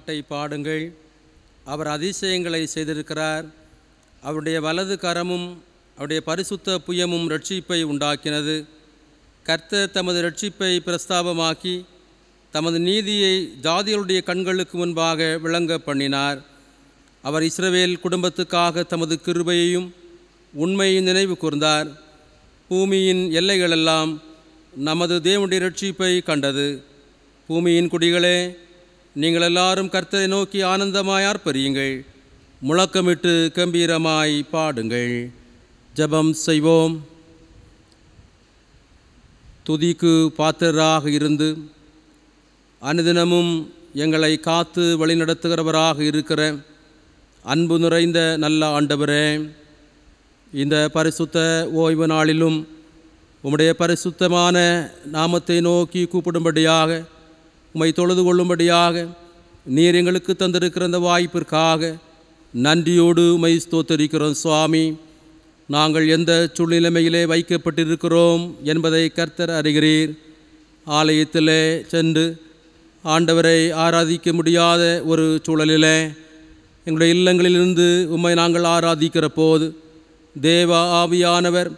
பாட்டை பாடுங்கள் அவர் அதிசயங்களை செய்திருக்கிறார் அவருடைய வலது கரமும் அவருடைய பரிசுத்த புயமும் ரட்சிப்பை உண்டாக்கினது கர்த்தர் தமது ரட்சிப்பை பிரஸ்தாபமாக்கி தமது நீதியை ஜாதிகளுடைய கண்களுக்கு முன்பாக விளங்க பண்ணினார் அவர் இஸ்ரவேல் குடும்பத்துக்காக தமது கிருபையையும் உண்மையும் நினைவு கூர்ந்தார் பூமியின் எல்லைகளெல்லாம் நமது தேவனுடைய ரட்சிப்பை கண்டது பூமியின் குடிகளே நீங்கள் எல்லாரும் கர்த்தரை நோக்கி ஆனந்தமாய் ஆர்ப்பரியுங்கள் முழக்கமிட்டு கம்பீரமாய் பாடுங்கள் ஜபம் செய்வோம் துதிக்கு பாத்திரராக இருந்து அனுதினமும் எங்களை காத்து வழிநடத்துகிறவராக இருக்கிற அன்பு நிறைந்த நல்ல ஆண்டவரே இந்த பரிசுத்த ஓய்வு நாளிலும் உம்முடைய பரிசுத்தமான நாமத்தை நோக்கி கூப்பிடும்படியாக உம்மை தொழுது கொள்ளும்படியாக நீர் எங்களுக்கு தந்திருக்கிற அந்த வாய்ப்பிற்காக நன்றியோடு உமை ஸ்தோத்தரிக்கிறோம் சுவாமி நாங்கள் எந்த சூழ்நிலைமையிலே வைக்கப்பட்டிருக்கிறோம் என்பதை கர்த்தர் அறிகிறீர் ஆலயத்திலே சென்று ஆண்டவரை ஆராதிக்க முடியாத ஒரு சூழலிலே எங்களுடைய இல்லங்களிலிருந்து உம்மை நாங்கள் ஆராதிக்கிற போது தேவ ஆவியானவர்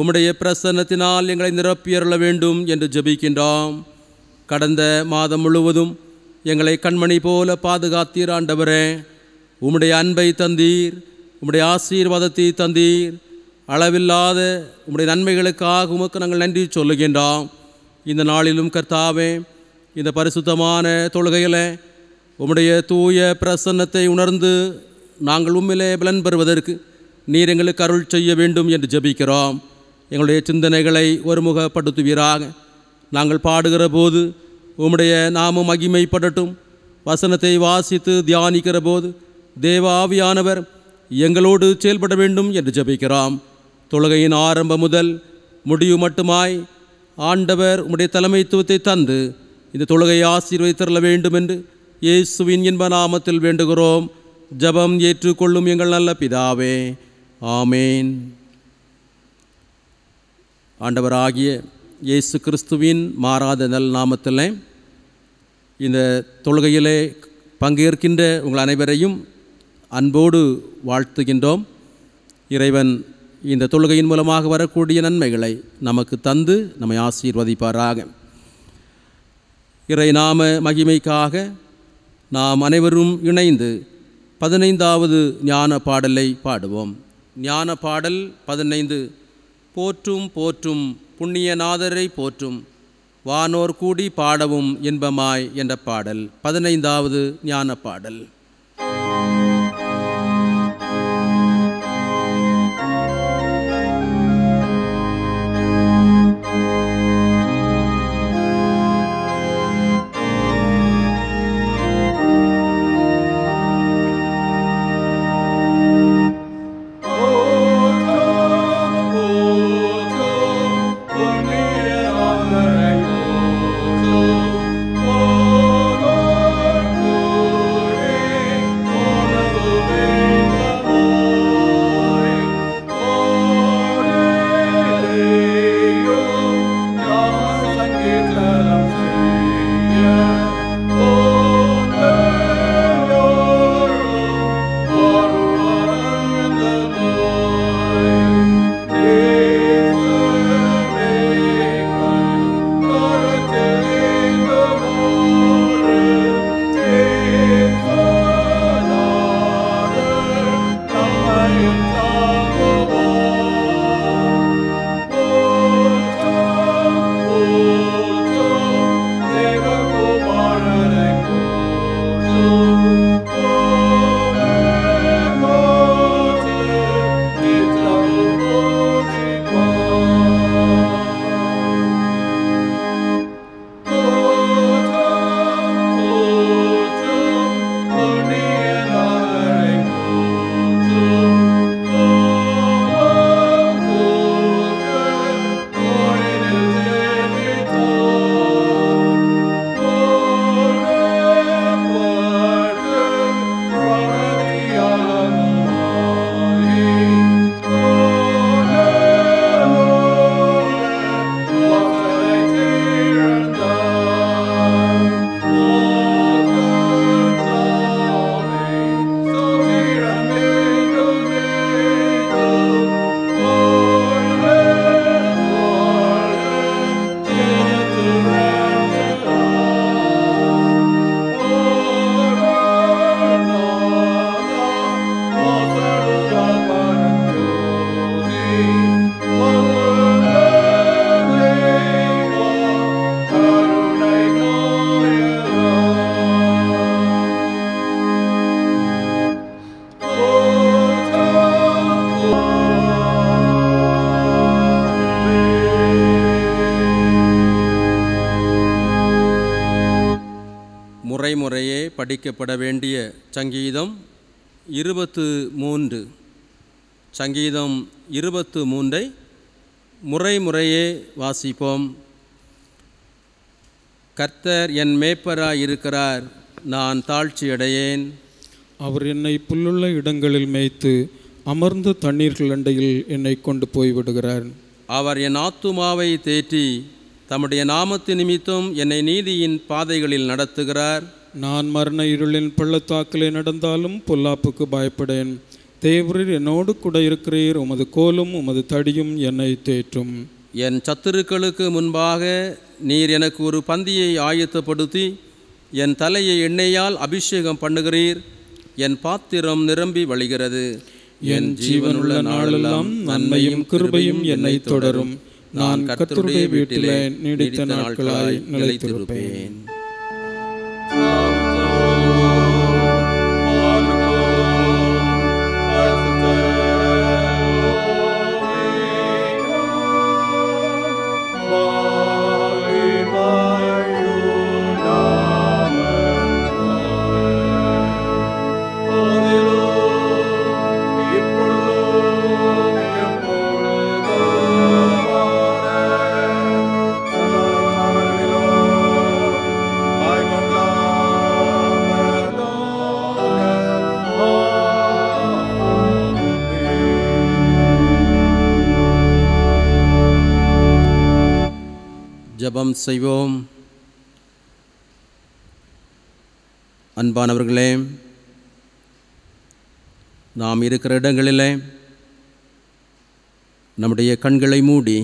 உம்முடைய பிரசன்னத்தினால் எங்களை நிரப்பியறள வேண்டும் என்று ஜபிக்கின்றோம் கடந்த மாதம் முழுவதும் எங்களை கண்மணி போல பாதுகாத்தீர் ஆண்டவரே உம்முடைய அன்பை தந்தீர் உம்முடைய ஆசீர்வாதத்தை தந்தீர் அளவில்லாத உம்முடைய நன்மைகளுக்காக உமக்கு நாங்கள் நன்றி சொல்லுகின்றோம் இந்த நாளிலும் கர்த்தாவே இந்த பரிசுத்தமான தொழுகையில் உம்முடைய தூய பிரசன்னத்தை உணர்ந்து நாங்கள் உண்மையிலே பலன் பெறுவதற்கு நீர் எங்களுக்கு அருள் செய்ய வேண்டும் என்று ஜபிக்கிறோம் எங்களுடைய சிந்தனைகளை ஒருமுகப்படுத்துவீராக நாங்கள் பாடுகிற போது உம்முடைய நாம மகிமைப்படட்டும் வசனத்தை வாசித்து தியானிக்கிற போது தேவ ஆவியானவர் எங்களோடு செயல்பட வேண்டும் என்று ஜபிக்கிறோம் தொழுகையின் ஆரம்பம் முதல் முடிவு மட்டுமாய் ஆண்டவர் உம்முடைய தலைமைத்துவத்தை தந்து இந்த தொழுகையை ஆசீர்வதித்தரல வேண்டும் என்று இயேசுவின் இன்ப நாமத்தில் வேண்டுகிறோம் ஜபம் ஏற்றுக்கொள்ளும் எங்கள் நல்ல பிதாவே ஆமேன் ஆண்டவராகிய இயேசு கிறிஸ்துவின் மாறாத நல் நாமத்தில் இந்த தொழுகையிலே பங்கேற்கின்ற உங்கள் அனைவரையும் அன்போடு வாழ்த்துகின்றோம் இறைவன் இந்த தொழுகையின் மூலமாக வரக்கூடிய நன்மைகளை நமக்கு தந்து நம்மை ஆசீர்வதிப்பாராக இறை நாம மகிமைக்காக நாம் அனைவரும் இணைந்து பதினைந்தாவது ஞான பாடலை பாடுவோம் ஞான பாடல் பதினைந்து போற்றும் போற்றும் புண்ணியநாதரை போற்றும் வானோர் கூடி பாடவும் இன்பமாய் என்ற பாடல் பதினைந்தாவது ஞான பாடல் படிக்கப்பட வேண்டிய சங்கீதம் இருபத்து மூன்று சங்கீதம் இருபத்து மூன்றை முறை முறையே வாசிப்போம் கர்த்தர் என் மேய்ப்பராயிருக்கிறார் நான் தாழ்ச்சியடையேன் அவர் என்னை புல்லுள்ள இடங்களில் மேய்த்து அமர்ந்த தண்ணீர்கள் அண்டையில் என்னை கொண்டு போய்விடுகிறார் அவர் என் ஆத்துமாவை தேற்றி தம்முடைய நாமத்து நிமித்தம் என்னை நீதியின் பாதைகளில் நடத்துகிறார் நான் மரண இருளின் பள்ளத்தாக்கிலே நடந்தாலும் பொல்லாப்புக்கு பயப்படேன் தேவரில் என்னோடு கூட இருக்கிறீர் உமது கோலும் உமது தடியும் என்னை தேற்றும் என் சத்துருக்களுக்கு முன்பாக நீர் எனக்கு ஒரு பந்தியை ஆயத்தப்படுத்தி என் தலையை எண்ணெயால் அபிஷேகம் பண்ணுகிறீர் என் பாத்திரம் நிரம்பி வழிகிறது என் ஜீவனுள்ள நாளெல்லாம் நன்மையும் கிருபையும் என்னை தொடரும் நான் கத்தருடைய வீட்டிலே நீடித்த நாட்களாய் நிலைத்திருப்பேன் ஜபம் செய்வோம் அன்பானவர்களே நாம் இருக்கிற இடங்களிலே நம்முடைய கண்களை மூடி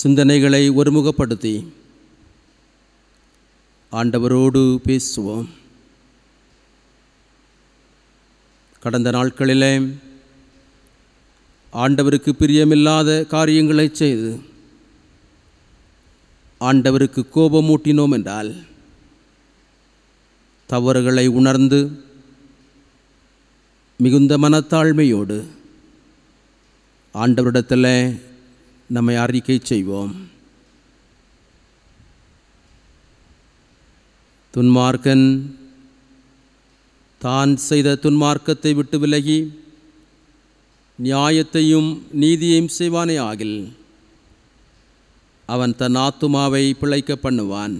சிந்தனைகளை ஒருமுகப்படுத்தி ஆண்டவரோடு பேசுவோம் கடந்த நாட்களிலே ஆண்டவருக்கு பிரியமில்லாத காரியங்களை செய்து ஆண்டவருக்கு கோபமூட்டினோம் என்றால் தவறுகளை உணர்ந்து மிகுந்த மனத்தாழ்மையோடு ஆண்டவரிடத்தில் நம்மை அறிக்கை செய்வோம் துன்மார்க்கன் தான் செய்த துன்மார்க்கத்தை விட்டு விலகி நியாயத்தையும் நீதியையும் செய்வானே ஆகில் அவன் தன் ஆத்துமாவை பிழைக்க பண்ணுவான்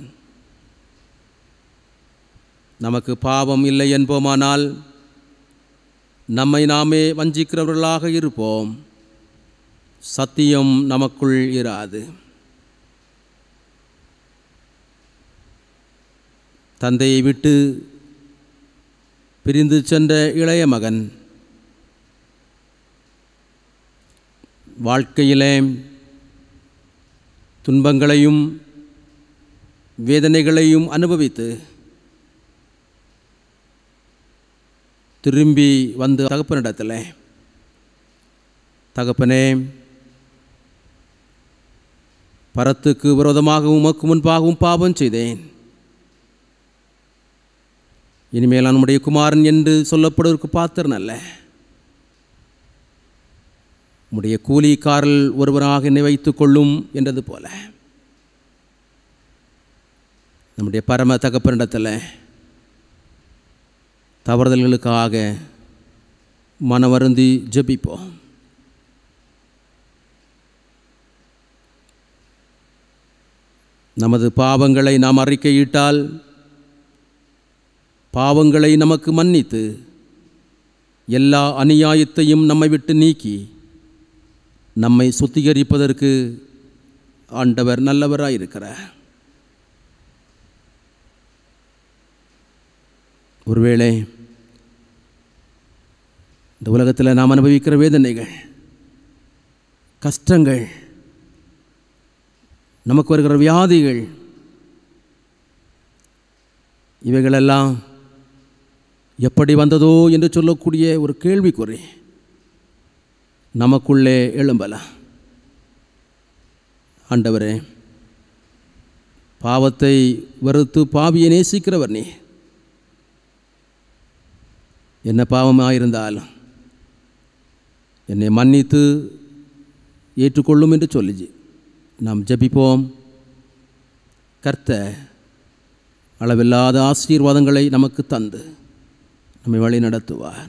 நமக்கு பாவம் இல்லை என்போமானால் நம்மை நாமே வஞ்சிக்கிறவர்களாக இருப்போம் சத்தியம் நமக்குள் இராது தந்தையை விட்டு பிரிந்து சென்ற இளைய மகன் வாழ்க்கையிலே துன்பங்களையும் வேதனைகளையும் அனுபவித்து திரும்பி வந்து தகப்பனிடத்தில் தகப்பனே பரத்துக்கு விரோதமாகவும் உமக்கு முன்பாகவும் பாவம் செய்தேன் இனிமேல் நம்முடைய குமாரன் என்று சொல்லப்படுவதற்கு பார்த்தர் அல்ல உம்முடைய கூலிக்காரல் ஒருவராக என்னை கொள்ளும் என்றது போல நம்முடைய பரம தகப்பனிடத்தில் தவறுதல்களுக்காக மன வருந்தி ஜபிப்போம் நமது பாவங்களை நாம் அறிக்கையிட்டால் பாவங்களை நமக்கு மன்னித்து எல்லா அநியாயத்தையும் நம்மை விட்டு நீக்கி நம்மை சுத்திகரிப்பதற்கு ஆண்டவர் நல்லவராக இருக்கிறார் ஒருவேளை இந்த உலகத்தில் நாம் அனுபவிக்கிற வேதனைகள் கஷ்டங்கள் நமக்கு வருகிற வியாதிகள் இவைகளெல்லாம் எப்படி வந்ததோ என்று சொல்லக்கூடிய ஒரு கேள்விக்குறி நமக்குள்ளே எழும்பலாம் ஆண்டவரே பாவத்தை வெறுத்து பாவியை நேசிக்கிறவர் நீ என்ன பாவமாக இருந்தாலும் என்னை மன்னித்து ஏற்றுக்கொள்ளும் என்று சொல்லிச்சு நாம் ஜபிப்போம் கர்த்த அளவில்லாத ஆசீர்வாதங்களை நமக்கு தந்து நம்மை வழி நடத்துவார்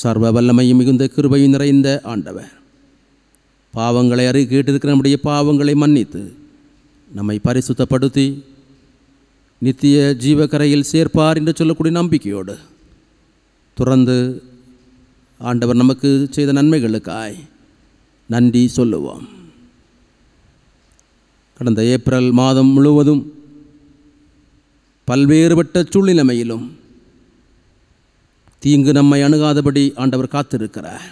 சர்வ வல்லமையும் மிகுந்த கிருபையும் நிறைந்த ஆண்டவர் பாவங்களை அறி கேட்டிருக்கிற நம்முடைய பாவங்களை மன்னித்து நம்மை பரிசுத்தப்படுத்தி நித்திய ஜீவக்கரையில் சேர்ப்பார் என்று சொல்லக்கூடிய நம்பிக்கையோடு துறந்து ஆண்டவர் நமக்கு செய்த நன்மைகளுக்காய் நன்றி சொல்லுவோம் கடந்த ஏப்ரல் மாதம் முழுவதும் பல்வேறுபட்ட சூழ்நிலைமையிலும் தீங்கு நம்மை அணுகாதபடி ஆண்டவர் காத்திருக்கிறார்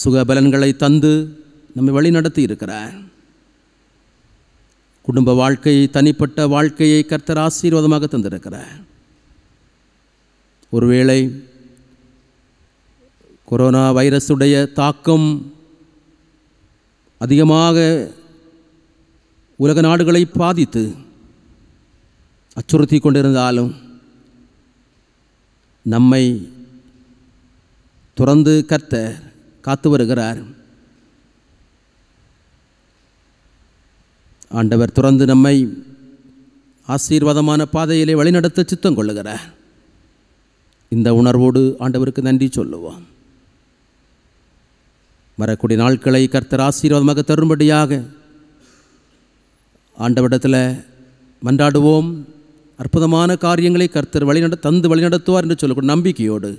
சுகபலன்களை தந்து நம்மை வழி நடத்தி இருக்கிறார் குடும்ப வாழ்க்கையை தனிப்பட்ட வாழ்க்கையை கர்த்தர் ஆசீர்வாதமாக தந்திருக்கிறார் ஒருவேளை கொரோனா வைரஸுடைய தாக்கம் அதிகமாக உலக நாடுகளை பாதித்து அச்சுறுத்தி கொண்டிருந்தாலும் நம்மை துறந்து கர்த்த காத்து வருகிறார் ஆண்டவர் துறந்து நம்மை ஆசீர்வாதமான பாதையிலே வழிநடத்த சித்தம் கொள்ளுகிறார் இந்த உணர்வோடு ஆண்டவருக்கு நன்றி சொல்லுவோம் வரக்கூடிய நாட்களை கர்த்தர் ஆசீர்வாதமாக தரும்படியாக ஆண்டவரிடத்தில் மன்றாடுவோம் அற்புதமான காரியங்களை கர்த்தர் வழிநட தந்து வழிநடத்துவார் என்று சொல்லக்கூடிய நம்பிக்கையோடு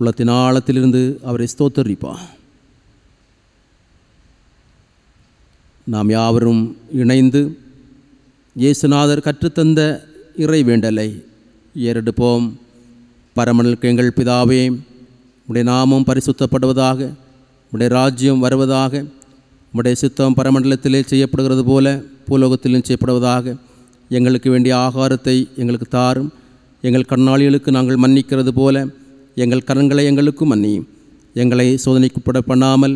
உள்ளத்தின் ஆழத்திலிருந்து அவரை ஸ்தோத்தரிப்பா நாம் யாவரும் இணைந்து இயேசுநாதர் கற்றுத்தந்த இறை வேண்டலை ஏறெடுப்போம் பரமனுக்கு எங்கள் பிதாவே உடைய நாமும் பரிசுத்தப்படுவதாக உடைய ராஜ்யம் வருவதாக உடைய சித்தம் பரமண்டலத்திலே செய்யப்படுகிறது போல பூலோகத்திலும் செய்யப்படுவதாக எங்களுக்கு வேண்டிய ஆகாரத்தை எங்களுக்கு தாரும் எங்கள் கண்ணாளிகளுக்கு நாங்கள் மன்னிக்கிறது போல எங்கள் கரங்களை எங்களுக்கும் மன்னியும் எங்களை சோதனைக்குப்பட பண்ணாமல்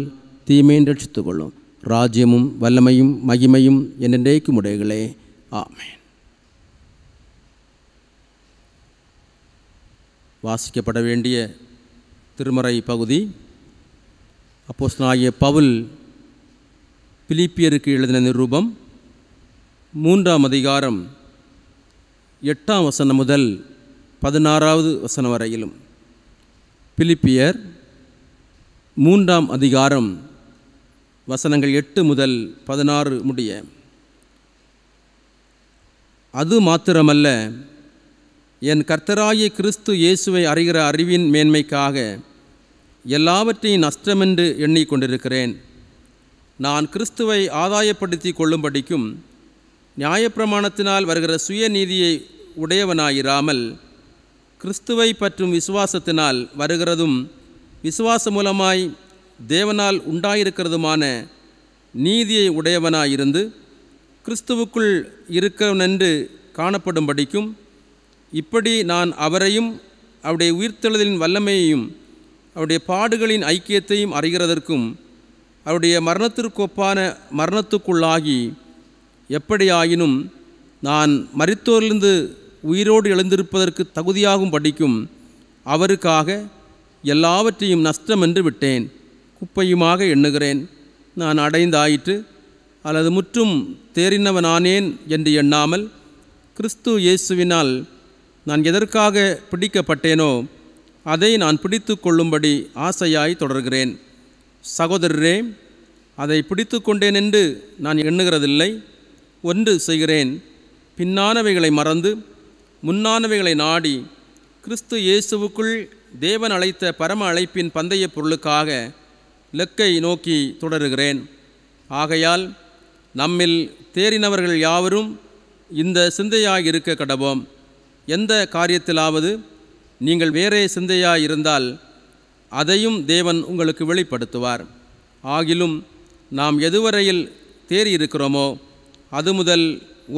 தீமையும் ரட்சித்து கொள்ளும் ராஜ்யமும் வல்லமையும் மகிமையும் என்னென்றைக்கும் உடையகளே ஆமேன் வாசிக்கப்பட வேண்டிய திருமறை பகுதி அப்போஸ் நாகிய பவுல் பிலிப்பியருக்கு எழுதின நிரூபம் மூன்றாம் அதிகாரம் எட்டாம் வசனம் முதல் பதினாறாவது வசனம் வரையிலும் பிலிப்பியர் மூன்றாம் அதிகாரம் வசனங்கள் எட்டு முதல் பதினாறு முடிய அது மாத்திரமல்ல என் கர்த்தராகிய கிறிஸ்து இயேசுவை அறிகிற அறிவின் மேன்மைக்காக எல்லாவற்றையும் நஷ்டமென்று எண்ணிக்கொண்டிருக்கிறேன் நான் கிறிஸ்துவை ஆதாயப்படுத்தி கொள்ளும்படிக்கும் நியாயப்பிரமாணத்தினால் வருகிற சுயநீதியை உடையவனாயிராமல் கிறிஸ்துவை பற்றும் விசுவாசத்தினால் வருகிறதும் விசுவாச மூலமாய் தேவனால் உண்டாயிருக்கிறதுமான நீதியை உடையவனாயிருந்து கிறிஸ்துவுக்குள் இருக்கிறவனென்று காணப்படும்படிக்கும் இப்படி நான் அவரையும் அவருடைய உயிர்த்தெழுதலின் வல்லமையையும் அவருடைய பாடுகளின் ஐக்கியத்தையும் அறிகிறதற்கும் அவருடைய மரணத்திற்கொப்பான மரணத்துக்குள்ளாகி எப்படியாயினும் நான் மறித்தோரிலிருந்து உயிரோடு எழுந்திருப்பதற்கு தகுதியாகும் படிக்கும் அவருக்காக எல்லாவற்றையும் நஷ்டம் என்று விட்டேன் குப்பையுமாக எண்ணுகிறேன் நான் அடைந்தாயிற்று அல்லது முற்றும் தேறினவனானேன் என்று எண்ணாமல் கிறிஸ்து இயேசுவினால் நான் எதற்காக பிடிக்கப்பட்டேனோ அதை நான் பிடித்து கொள்ளும்படி ஆசையாய் தொடர்கிறேன் சகோதரரே அதை பிடித்து கொண்டேன் என்று நான் எண்ணுகிறதில்லை ஒன்று செய்கிறேன் பின்னானவைகளை மறந்து முன்னானவைகளை நாடி கிறிஸ்து இயேசுவுக்குள் தேவன் அழைத்த பரம அழைப்பின் பந்தய பொருளுக்காக இலக்கை நோக்கி தொடருகிறேன் ஆகையால் நம்மில் தேறினவர்கள் யாவரும் இந்த சிந்தையாக இருக்க கடவோம் எந்த காரியத்திலாவது நீங்கள் வேறே சிந்தையாக இருந்தால் அதையும் தேவன் உங்களுக்கு வெளிப்படுத்துவார் ஆகிலும் நாம் எதுவரையில் தேறியிருக்கிறோமோ அது முதல்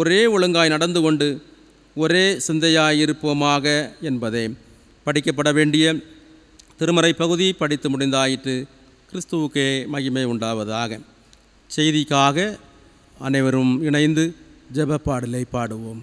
ஒரே ஒழுங்காய் நடந்து கொண்டு ஒரே சிந்தையாயிருப்போமாக என்பதே படிக்கப்பட வேண்டிய திருமறை பகுதி படித்து முடிந்தாயிற்று கிறிஸ்துவுக்கே மகிமை உண்டாவதாக செய்திக்காக அனைவரும் இணைந்து பாடலை பாடுவோம்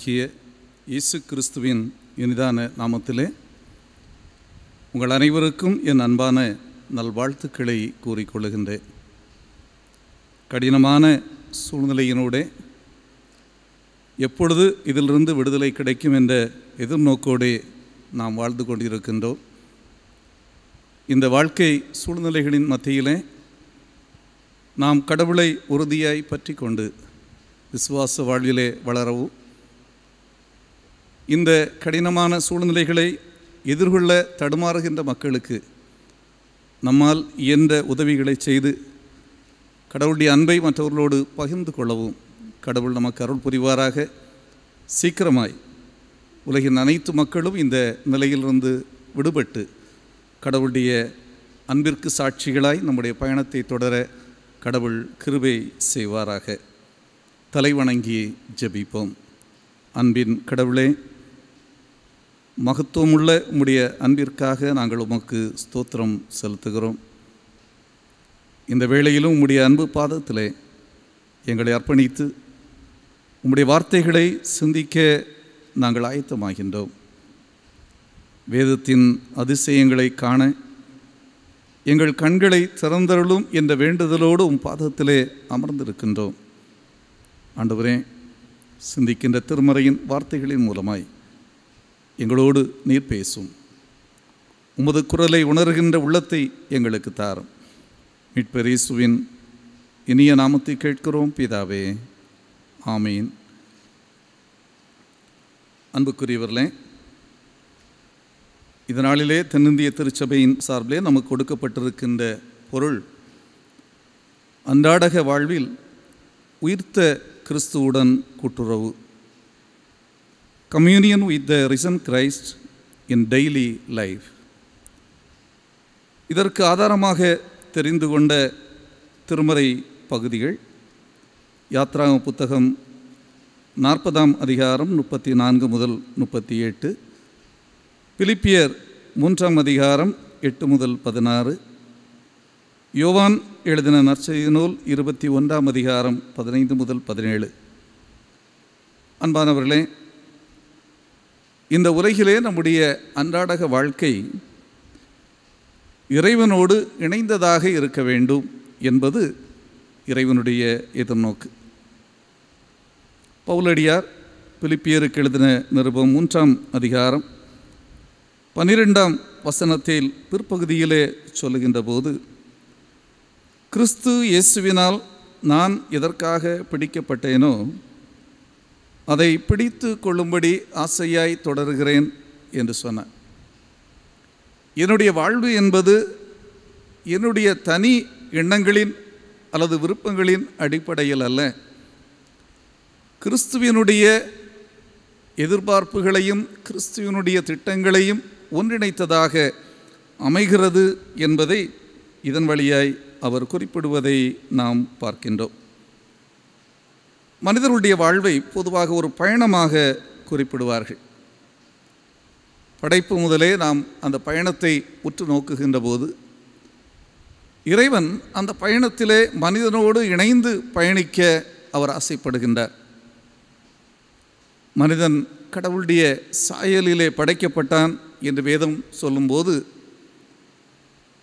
ஆண்டவராகிய இயேசு கிறிஸ்துவின் இனிதான நாமத்திலே உங்கள் அனைவருக்கும் என் அன்பான நல்வாழ்த்துக்களை கூறிக்கொள்கின்றேன் கடினமான சூழ்நிலையினோட எப்பொழுது இதிலிருந்து விடுதலை கிடைக்கும் என்ற எதிர்நோக்கோடே நாம் வாழ்ந்து கொண்டிருக்கின்றோம் இந்த வாழ்க்கை சூழ்நிலைகளின் மத்தியிலே நாம் கடவுளை உறுதியாய் பற்றி கொண்டு விசுவாச வாழ்விலே வளரவும் இந்த கடினமான சூழ்நிலைகளை எதிர்கொள்ள தடுமாறுகின்ற மக்களுக்கு நம்மால் இயன்ற உதவிகளை செய்து கடவுளுடைய அன்பை மற்றவர்களோடு பகிர்ந்து கொள்ளவும் கடவுள் நமக்கு அருள் புரிவாராக சீக்கிரமாய் உலகின் அனைத்து மக்களும் இந்த நிலையிலிருந்து விடுபட்டு கடவுளுடைய அன்பிற்கு சாட்சிகளாய் நம்முடைய பயணத்தை தொடர கடவுள் கிருபை செய்வாராக தலைவணங்கி ஜபிப்போம் அன்பின் கடவுளே மகத்துவமுள்ள உம்முடைய அன்பிற்காக நாங்கள் உமக்கு ஸ்தோத்திரம் செலுத்துகிறோம் இந்த வேளையிலும் உம்முடைய அன்பு பாதத்திலே எங்களை அர்ப்பணித்து உம்முடைய வார்த்தைகளை சிந்திக்க நாங்கள் ஆயத்தமாகின்றோம் வேதத்தின் அதிசயங்களை காண எங்கள் கண்களை திறந்தருளும் என்ற வேண்டுதலோடு உம் பாதத்திலே அமர்ந்திருக்கின்றோம் ஆண்டவரே சிந்திக்கின்ற திருமறையின் வார்த்தைகளின் மூலமாய் எங்களோடு நீர் பேசும் உமது குரலை உணர்கின்ற உள்ளத்தை எங்களுக்கு தாரும் மீட்பெரிசுவின் இனிய நாமத்தை கேட்கிறோம் பிதாவே ஆமீன் அன்புக்குரியவர்களே இதனாலிலே தென்னிந்திய திருச்சபையின் சார்பிலே நமக்கு கொடுக்கப்பட்டிருக்கின்ற பொருள் அன்றாடக வாழ்வில் உயிர்த்த கிறிஸ்துவுடன் கூட்டுறவு communion with the risen Christ in daily life. இதற்கு ஆதாரமாக தெரிந்து கொண்ட திருமறை பகுதிகள் யாத்ராம புத்தகம் நாற்பதாம் அதிகாரம் முப்பத்தி நான்கு முதல் முப்பத்தி எட்டு பிலிப்பியர் மூன்றாம் அதிகாரம் எட்டு முதல் பதினாறு யோவான் எழுதின நற்செய்தி நூல் இருபத்தி ஒன்றாம் அதிகாரம் பதினைந்து முதல் பதினேழு அன்பானவர்களே இந்த உலகிலே நம்முடைய அன்றாடக வாழ்க்கை இறைவனோடு இணைந்ததாக இருக்க வேண்டும் என்பது இறைவனுடைய எதிர்நோக்கு பவுலடியார் பிலிப்பியருக்கு எழுதின நிருபம் மூன்றாம் அதிகாரம் பனிரெண்டாம் வசனத்தில் பிற்பகுதியிலே சொல்லுகின்ற போது கிறிஸ்து இயேசுவினால் நான் எதற்காக பிடிக்கப்பட்டேனோ அதை பிடித்து கொள்ளும்படி ஆசையாய் தொடர்கிறேன் என்று சொன்னேன் என்னுடைய வாழ்வு என்பது என்னுடைய தனி எண்ணங்களின் அல்லது விருப்பங்களின் அடிப்படையில் அல்ல கிறிஸ்துவனுடைய எதிர்பார்ப்புகளையும் கிறிஸ்துவனுடைய திட்டங்களையும் ஒன்றிணைத்ததாக அமைகிறது என்பதை இதன் வழியாய் அவர் குறிப்பிடுவதை நாம் பார்க்கின்றோம் மனிதர்களுடைய வாழ்வை பொதுவாக ஒரு பயணமாக குறிப்பிடுவார்கள் படைப்பு முதலே நாம் அந்த பயணத்தை உற்று நோக்குகின்ற போது இறைவன் அந்த பயணத்திலே மனிதனோடு இணைந்து பயணிக்க அவர் ஆசைப்படுகின்றார் மனிதன் கடவுளுடைய சாயலிலே படைக்கப்பட்டான் என்று வேதம் சொல்லும்போது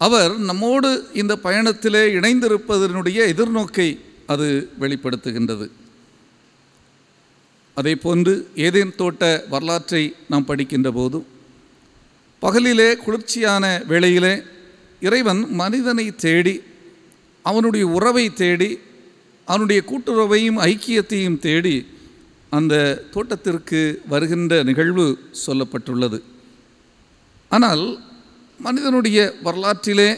அவர் நம்மோடு இந்த பயணத்திலே இணைந்திருப்பதனுடைய எதிர்நோக்கை அது வெளிப்படுத்துகின்றது அதே போன்று ஏதேன் தோட்ட வரலாற்றை நாம் படிக்கின்ற போது பகலிலே குளிர்ச்சியான வேளையிலே இறைவன் மனிதனை தேடி அவனுடைய உறவை தேடி அவனுடைய கூட்டுறவையும் ஐக்கியத்தையும் தேடி அந்த தோட்டத்திற்கு வருகின்ற நிகழ்வு சொல்லப்பட்டுள்ளது ஆனால் மனிதனுடைய வரலாற்றிலே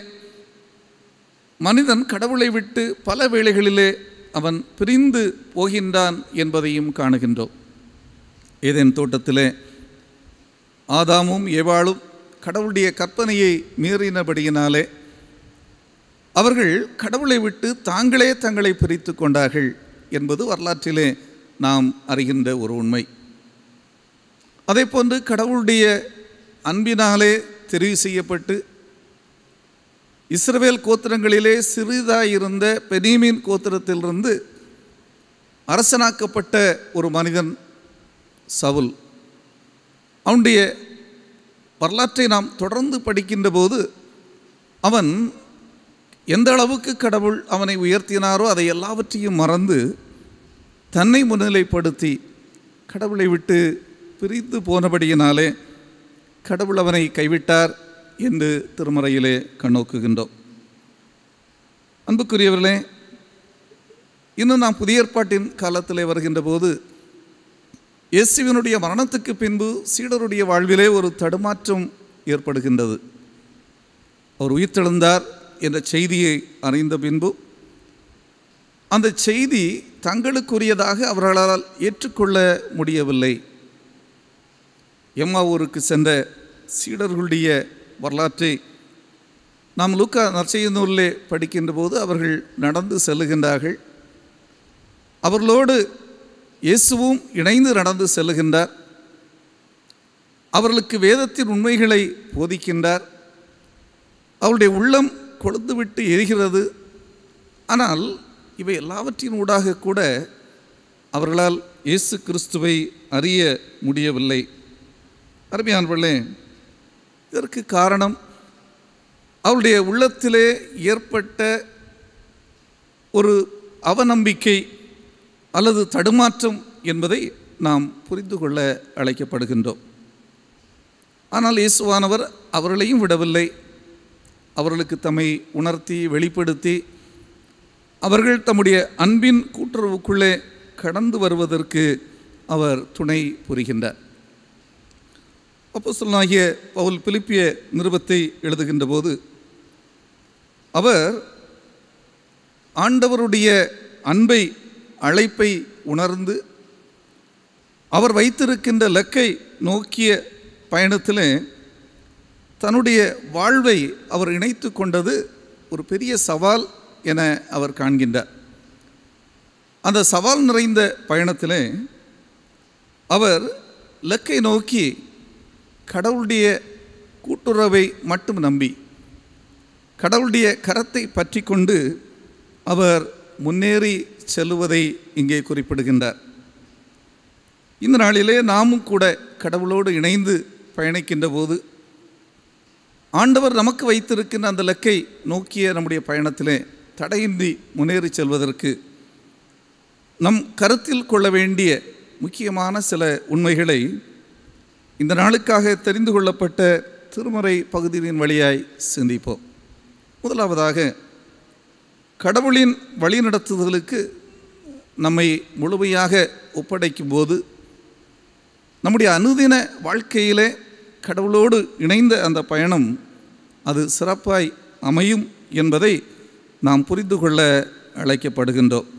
மனிதன் கடவுளை விட்டு பல வேளைகளிலே அவன் பிரிந்து போகின்றான் என்பதையும் காணுகின்றோம் ஏதேன் தோட்டத்திலே ஆதாமும் ஏவாளும் கடவுளுடைய கற்பனையை மீறினபடியினாலே அவர்கள் கடவுளை விட்டு தாங்களே தங்களை பிரித்து கொண்டார்கள் என்பது வரலாற்றிலே நாம் அறிகின்ற ஒரு உண்மை அதே போன்று கடவுளுடைய அன்பினாலே தெரிவு செய்யப்பட்டு இஸ்ரவேல் கோத்திரங்களிலே சிறிதாயிருந்த பெனீமின் கோத்திரத்திலிருந்து அரசனாக்கப்பட்ட ஒரு மனிதன் சவுல் அவனுடைய வரலாற்றை நாம் தொடர்ந்து படிக்கின்ற போது அவன் எந்த அளவுக்கு கடவுள் அவனை உயர்த்தினாரோ அதை எல்லாவற்றையும் மறந்து தன்னை முன்னிலைப்படுத்தி கடவுளை விட்டு பிரிந்து போனபடியினாலே கடவுள் அவனை கைவிட்டார் என்று திருமறையிலே கண்ணோக்குகின்றோம் அன்புக்குரியவர்களே இன்னும் நாம் புதிய ஏற்பாட்டின் காலத்திலே வருகின்ற போது இயேசுவினுடைய மரணத்துக்கு பின்பு சீடருடைய வாழ்விலே ஒரு தடுமாற்றம் ஏற்படுகின்றது அவர் உயிர்த்தெழுந்தார் என்ற செய்தியை அறிந்த பின்பு அந்த செய்தி தங்களுக்குரியதாக அவர்களால் ஏற்றுக்கொள்ள முடியவில்லை எம்மாவூருக்கு சென்ற சீடர்களுடைய வரலாற்றை நாம் லுக்கா நற்செய்யநூரிலே படிக்கின்ற போது அவர்கள் நடந்து செல்லுகின்றார்கள் அவர்களோடு இயேசுவும் இணைந்து நடந்து செல்லுகின்றார் அவர்களுக்கு வேதத்தின் உண்மைகளை போதிக்கின்றார் அவருடைய உள்ளம் கொடுத்துவிட்டு எரிகிறது ஆனால் இவை எல்லாவற்றின் ஊடாக கூட அவர்களால் இயேசு கிறிஸ்துவை அறிய முடியவில்லை அருமையானவர்களே இதற்கு காரணம் அவளுடைய உள்ளத்திலே ஏற்பட்ட ஒரு அவநம்பிக்கை அல்லது தடுமாற்றம் என்பதை நாம் புரிந்து கொள்ள அழைக்கப்படுகின்றோம் ஆனால் இயேசுவானவர் அவர்களையும் விடவில்லை அவர்களுக்கு தம்மை உணர்த்தி வெளிப்படுத்தி அவர்கள் தம்முடைய அன்பின் கூட்டுறவுக்குள்ளே கடந்து வருவதற்கு அவர் துணை புரிகின்றார் அப்போசலாகிய பவுல் பிலிப்பிய நிருபத்தை எழுதுகின்ற போது அவர் ஆண்டவருடைய அன்பை அழைப்பை உணர்ந்து அவர் வைத்திருக்கின்ற லக்கை நோக்கிய பயணத்தில் தன்னுடைய வாழ்வை அவர் இணைத்து கொண்டது ஒரு பெரிய சவால் என அவர் காண்கின்றார் அந்த சவால் நிறைந்த பயணத்தில் அவர் லக்கை நோக்கி கடவுளுடைய கூட்டுறவை மட்டும் நம்பி கடவுளுடைய கரத்தை பற்றி கொண்டு அவர் முன்னேறி செல்வதை இங்கே குறிப்பிடுகின்றார் இந்த நாளிலே நாமும் கூட கடவுளோடு இணைந்து பயணிக்கின்ற போது ஆண்டவர் நமக்கு வைத்திருக்கின்ற அந்த லக்கை நோக்கிய நம்முடைய பயணத்திலே தடையின்றி முன்னேறி செல்வதற்கு நம் கருத்தில் கொள்ள வேண்டிய முக்கியமான சில உண்மைகளை இந்த நாளுக்காக தெரிந்து கொள்ளப்பட்ட திருமறை பகுதியின் வழியாய் சிந்திப்போம் முதலாவதாக கடவுளின் வழிநடத்துதலுக்கு நம்மை முழுமையாக ஒப்படைக்கும் போது நம்முடைய அனுதின வாழ்க்கையிலே கடவுளோடு இணைந்த அந்த பயணம் அது சிறப்பாய் அமையும் என்பதை நாம் புரிந்து கொள்ள அழைக்கப்படுகின்றோம்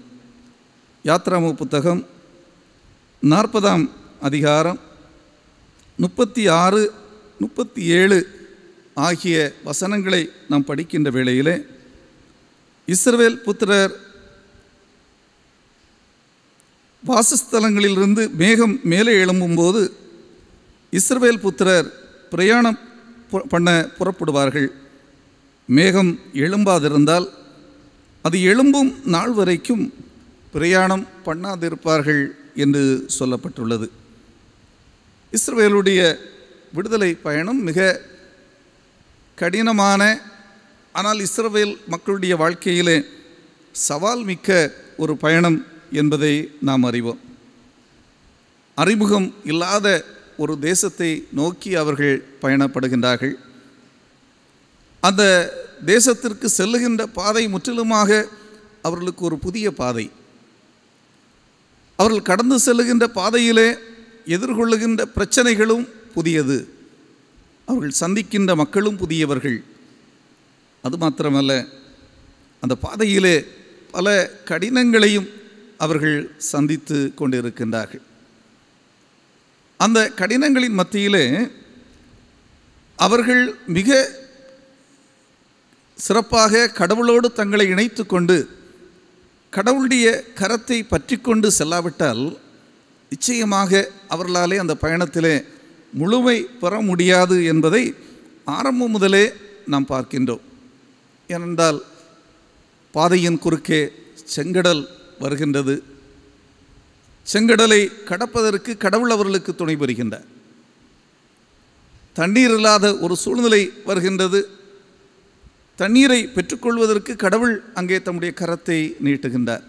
யாத்ராமு புத்தகம் நாற்பதாம் அதிகாரம் முப்பத்தி ஆறு முப்பத்தி ஏழு ஆகிய வசனங்களை நாம் படிக்கின்ற வேளையிலே இஸ்ரவேல் புத்திரர் வாசஸ்தலங்களிலிருந்து மேகம் மேலே எழும்பும்போது இஸ்ரவேல் புத்திரர் பிரயாணம் பண்ண புறப்படுவார்கள் மேகம் எழும்பாதிருந்தால் அது எழும்பும் நாள் வரைக்கும் பிரயாணம் பண்ணாதிருப்பார்கள் என்று சொல்லப்பட்டுள்ளது இஸ்ரேலுடைய விடுதலை பயணம் மிக கடினமான ஆனால் இஸ்ரவேல் மக்களுடைய வாழ்க்கையிலே சவால் மிக்க ஒரு பயணம் என்பதை நாம் அறிவோம் அறிமுகம் இல்லாத ஒரு தேசத்தை நோக்கி அவர்கள் பயணப்படுகின்றார்கள் அந்த தேசத்திற்கு செல்லுகின்ற பாதை முற்றிலுமாக அவர்களுக்கு ஒரு புதிய பாதை அவர்கள் கடந்து செல்லுகின்ற பாதையிலே எதிர்கொள்ளுகின்ற பிரச்சனைகளும் புதியது அவர்கள் சந்திக்கின்ற மக்களும் புதியவர்கள் அது மாத்திரமல்ல அந்த பாதையிலே பல கடினங்களையும் அவர்கள் சந்தித்து கொண்டிருக்கின்றார்கள் அந்த கடினங்களின் மத்தியிலே அவர்கள் மிக சிறப்பாக கடவுளோடு தங்களை இணைத்து கொண்டு கடவுளுடைய கரத்தை பற்றி கொண்டு செல்லாவிட்டால் நிச்சயமாக அவர்களாலே அந்த பயணத்திலே முழுமை பெற முடியாது என்பதை ஆரம்பம் முதலே நாம் பார்க்கின்றோம் ஏனென்றால் பாதையின் குறுக்கே செங்கடல் வருகின்றது செங்கடலை கடப்பதற்கு கடவுள் அவர்களுக்கு துணை புரிகின்றார் தண்ணீர் இல்லாத ஒரு சூழ்நிலை வருகின்றது தண்ணீரை பெற்றுக்கொள்வதற்கு கடவுள் அங்கே தம்முடைய கரத்தை நீட்டுகின்றார்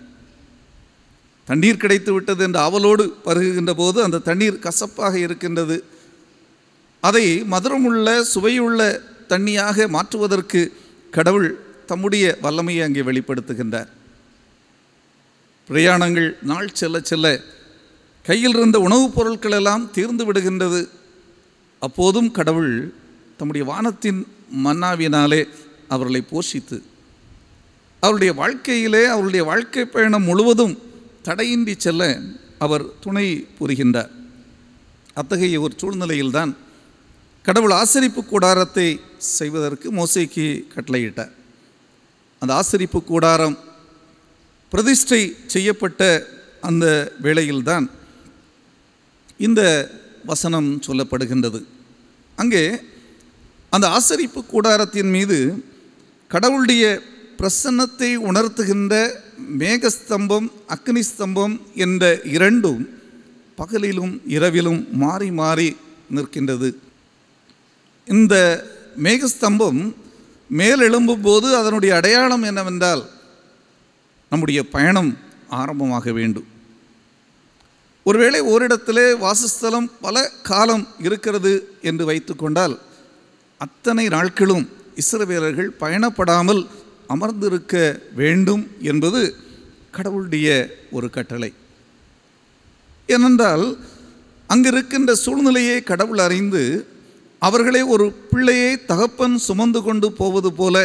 தண்ணீர் கிடைத்து விட்டது என்று அவலோடு பருகுகின்ற போது அந்த தண்ணீர் கசப்பாக இருக்கின்றது அதை மதுரமுள்ள சுவையுள்ள தண்ணியாக மாற்றுவதற்கு கடவுள் தம்முடைய வல்லமையை அங்கே வெளிப்படுத்துகின்றார் பிரயாணங்கள் நாள் செல்ல செல்ல கையில் இருந்த உணவுப் பொருட்கள் எல்லாம் தீர்ந்து விடுகின்றது அப்போதும் கடவுள் தம்முடைய வானத்தின் மன்னாவினாலே அவர்களை போஷித்து அவருடைய வாழ்க்கையிலே அவருடைய வாழ்க்கை பயணம் முழுவதும் தடையின்றி செல்ல அவர் துணை புரிகின்றார் அத்தகைய ஒரு சூழ்நிலையில்தான் கடவுள் ஆசரிப்பு கூடாரத்தை செய்வதற்கு மோசைக்கு கட்டளையிட்டார் அந்த ஆசரிப்பு கூடாரம் பிரதிஷ்டை செய்யப்பட்ட அந்த வேளையில்தான் இந்த வசனம் சொல்லப்படுகின்றது அங்கே அந்த ஆசரிப்பு கூடாரத்தின் மீது கடவுளுடைய பிரசன்னத்தை உணர்த்துகின்ற மேகஸ்தம்பம் அக்னி ஸ்தம்பம் என்ற இரண்டும் பகலிலும் இரவிலும் மாறி மாறி நிற்கின்றது இந்த மேகஸ்தம்பம் மேலெழும்பும் போது அதனுடைய அடையாளம் என்னவென்றால் நம்முடைய பயணம் ஆரம்பமாக வேண்டும் ஒருவேளை ஓரிடத்திலே வாசஸ்தலம் பல காலம் இருக்கிறது என்று வைத்துக்கொண்டால் அத்தனை நாட்களும் இஸ்ரவேலர்கள் பயணப்படாமல் அமர்ந்திருக்க வேண்டும் என்பது கடவுளுடைய ஒரு கட்டளை ஏனென்றால் அங்கிருக்கின்ற சூழ்நிலையை கடவுள் அறிந்து அவர்களை ஒரு பிள்ளையை தகப்பன் சுமந்து கொண்டு போவது போல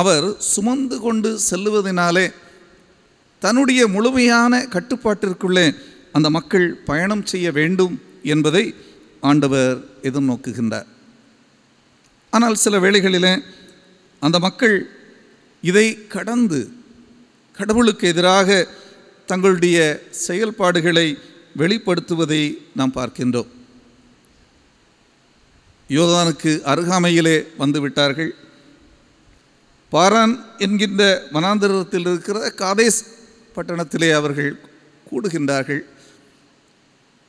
அவர் சுமந்து கொண்டு செல்லுவதனாலே தன்னுடைய முழுமையான கட்டுப்பாட்டிற்குள்ளே அந்த மக்கள் பயணம் செய்ய வேண்டும் என்பதை ஆண்டவர் எதிர்நோக்குகின்றார் ஆனால் சில வேளைகளில் அந்த மக்கள் இதை கடந்து கடவுளுக்கு எதிராக தங்களுடைய செயல்பாடுகளை வெளிப்படுத்துவதை நாம் பார்க்கின்றோம் யோதானுக்கு அருகாமையிலே வந்துவிட்டார்கள் பாரான் என்கின்ற மனாந்திரத்தில் இருக்கிற காதேஸ் பட்டணத்திலே அவர்கள் கூடுகின்றார்கள்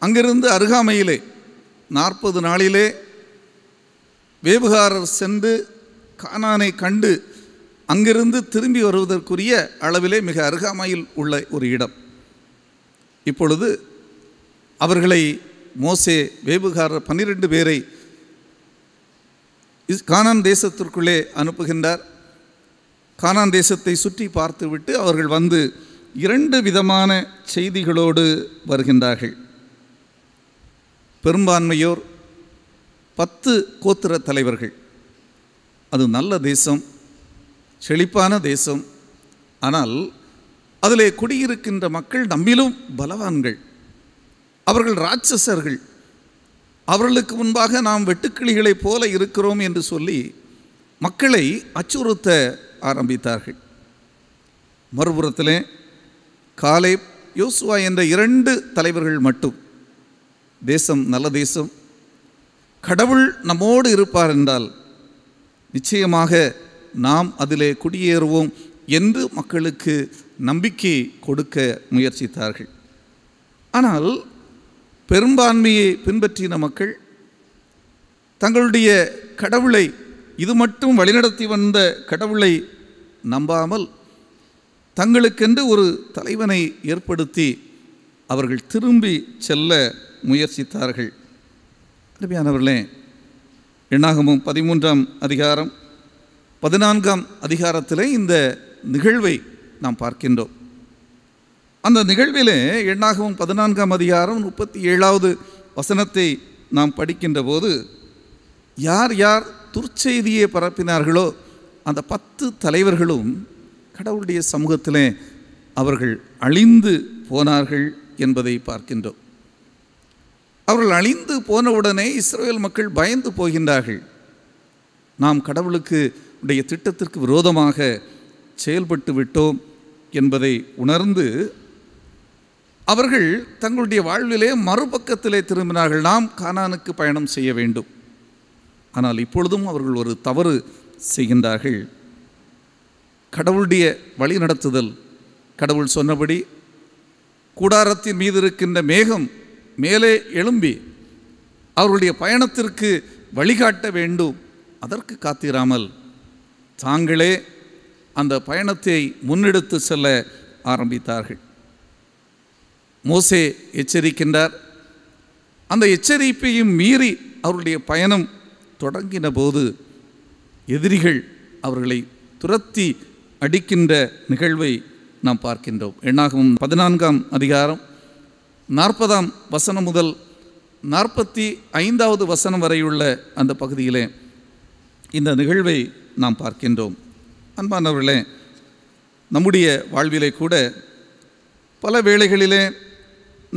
அங்கிருந்து அருகாமையிலே நாற்பது நாளிலே வேபுகாரர் சென்று கானானை கண்டு அங்கிருந்து திரும்பி வருவதற்குரிய அளவிலே மிக அருகாமையில் உள்ள ஒரு இடம் இப்பொழுது அவர்களை மோசே வேபுகார பன்னிரெண்டு பேரை கானான் தேசத்திற்குள்ளே அனுப்புகின்றார் கானான் தேசத்தை சுற்றி பார்த்துவிட்டு அவர்கள் வந்து இரண்டு விதமான செய்திகளோடு வருகின்றார்கள் பெரும்பான்மையோர் பத்து கோத்திர தலைவர்கள் அது நல்ல தேசம் செழிப்பான தேசம் ஆனால் அதிலே குடியிருக்கின்ற மக்கள் நம்பிலும் பலவான்கள் அவர்கள் ராட்சசர்கள் அவர்களுக்கு முன்பாக நாம் வெட்டுக்கிளிகளைப் போல இருக்கிறோம் என்று சொல்லி மக்களை அச்சுறுத்த ஆரம்பித்தார்கள் மறுபுறத்தில் காலை யோசுவா என்ற இரண்டு தலைவர்கள் மட்டும் தேசம் நல்ல தேசம் கடவுள் நம்மோடு இருப்பார் என்றால் நிச்சயமாக நாம் அதிலே குடியேறுவோம் என்று மக்களுக்கு நம்பிக்கை கொடுக்க முயற்சித்தார்கள் ஆனால் பெரும்பான்மையை பின்பற்றின மக்கள் தங்களுடைய கடவுளை இது மட்டும் வழிநடத்தி வந்த கடவுளை நம்பாமல் தங்களுக்கென்று ஒரு தலைவனை ஏற்படுத்தி அவர்கள் திரும்பி செல்ல முயற்சித்தார்கள் அருமையானவர்களே எண்ணாகமும் பதிமூன்றாம் அதிகாரம் பதினான்காம் அதிகாரத்தில் இந்த நிகழ்வை நாம் பார்க்கின்றோம் அந்த நிகழ்வில் எண்ணாகவும் பதினான்காம் அதிகாரம் முப்பத்தி ஏழாவது வசனத்தை நாம் படிக்கின்ற போது யார் யார் துர்ச்செய்தியை பரப்பினார்களோ அந்த பத்து தலைவர்களும் கடவுளுடைய சமூகத்தில் அவர்கள் அழிந்து போனார்கள் என்பதை பார்க்கின்றோம் அவர்கள் அழிந்து போனவுடனே இஸ்ரேல் மக்கள் பயந்து போகின்றார்கள் நாம் கடவுளுக்கு உடைய திட்டத்திற்கு விரோதமாக செயல்பட்டு விட்டோம் என்பதை உணர்ந்து அவர்கள் தங்களுடைய வாழ்விலே மறுபக்கத்திலே திரும்பினார்கள் நாம் கானானுக்கு பயணம் செய்ய வேண்டும் ஆனால் இப்பொழுதும் அவர்கள் ஒரு தவறு செய்கின்றார்கள் கடவுளுடைய வழி நடத்துதல் கடவுள் சொன்னபடி கூடாரத்தின் மீது இருக்கின்ற மேகம் மேலே எழும்பி அவர்களுடைய பயணத்திற்கு வழிகாட்ட வேண்டும் அதற்கு காத்திராமல் தாங்களே அந்த பயணத்தை முன்னெடுத்து செல்ல ஆரம்பித்தார்கள் மோசே எச்சரிக்கின்றார் அந்த எச்சரிப்பையும் மீறி அவருடைய பயணம் தொடங்கின போது எதிரிகள் அவர்களை துரத்தி அடிக்கின்ற நிகழ்வை நாம் பார்க்கின்றோம் எண்ணாகவும் பதினான்காம் அதிகாரம் நாற்பதாம் வசனம் முதல் நாற்பத்தி ஐந்தாவது வசனம் வரையுள்ள அந்த பகுதியிலே இந்த நிகழ்வை நாம் பார்க்கின்றோம் அன்பானவர்களே நம்முடைய வாழ்விலே கூட பல வேளைகளிலே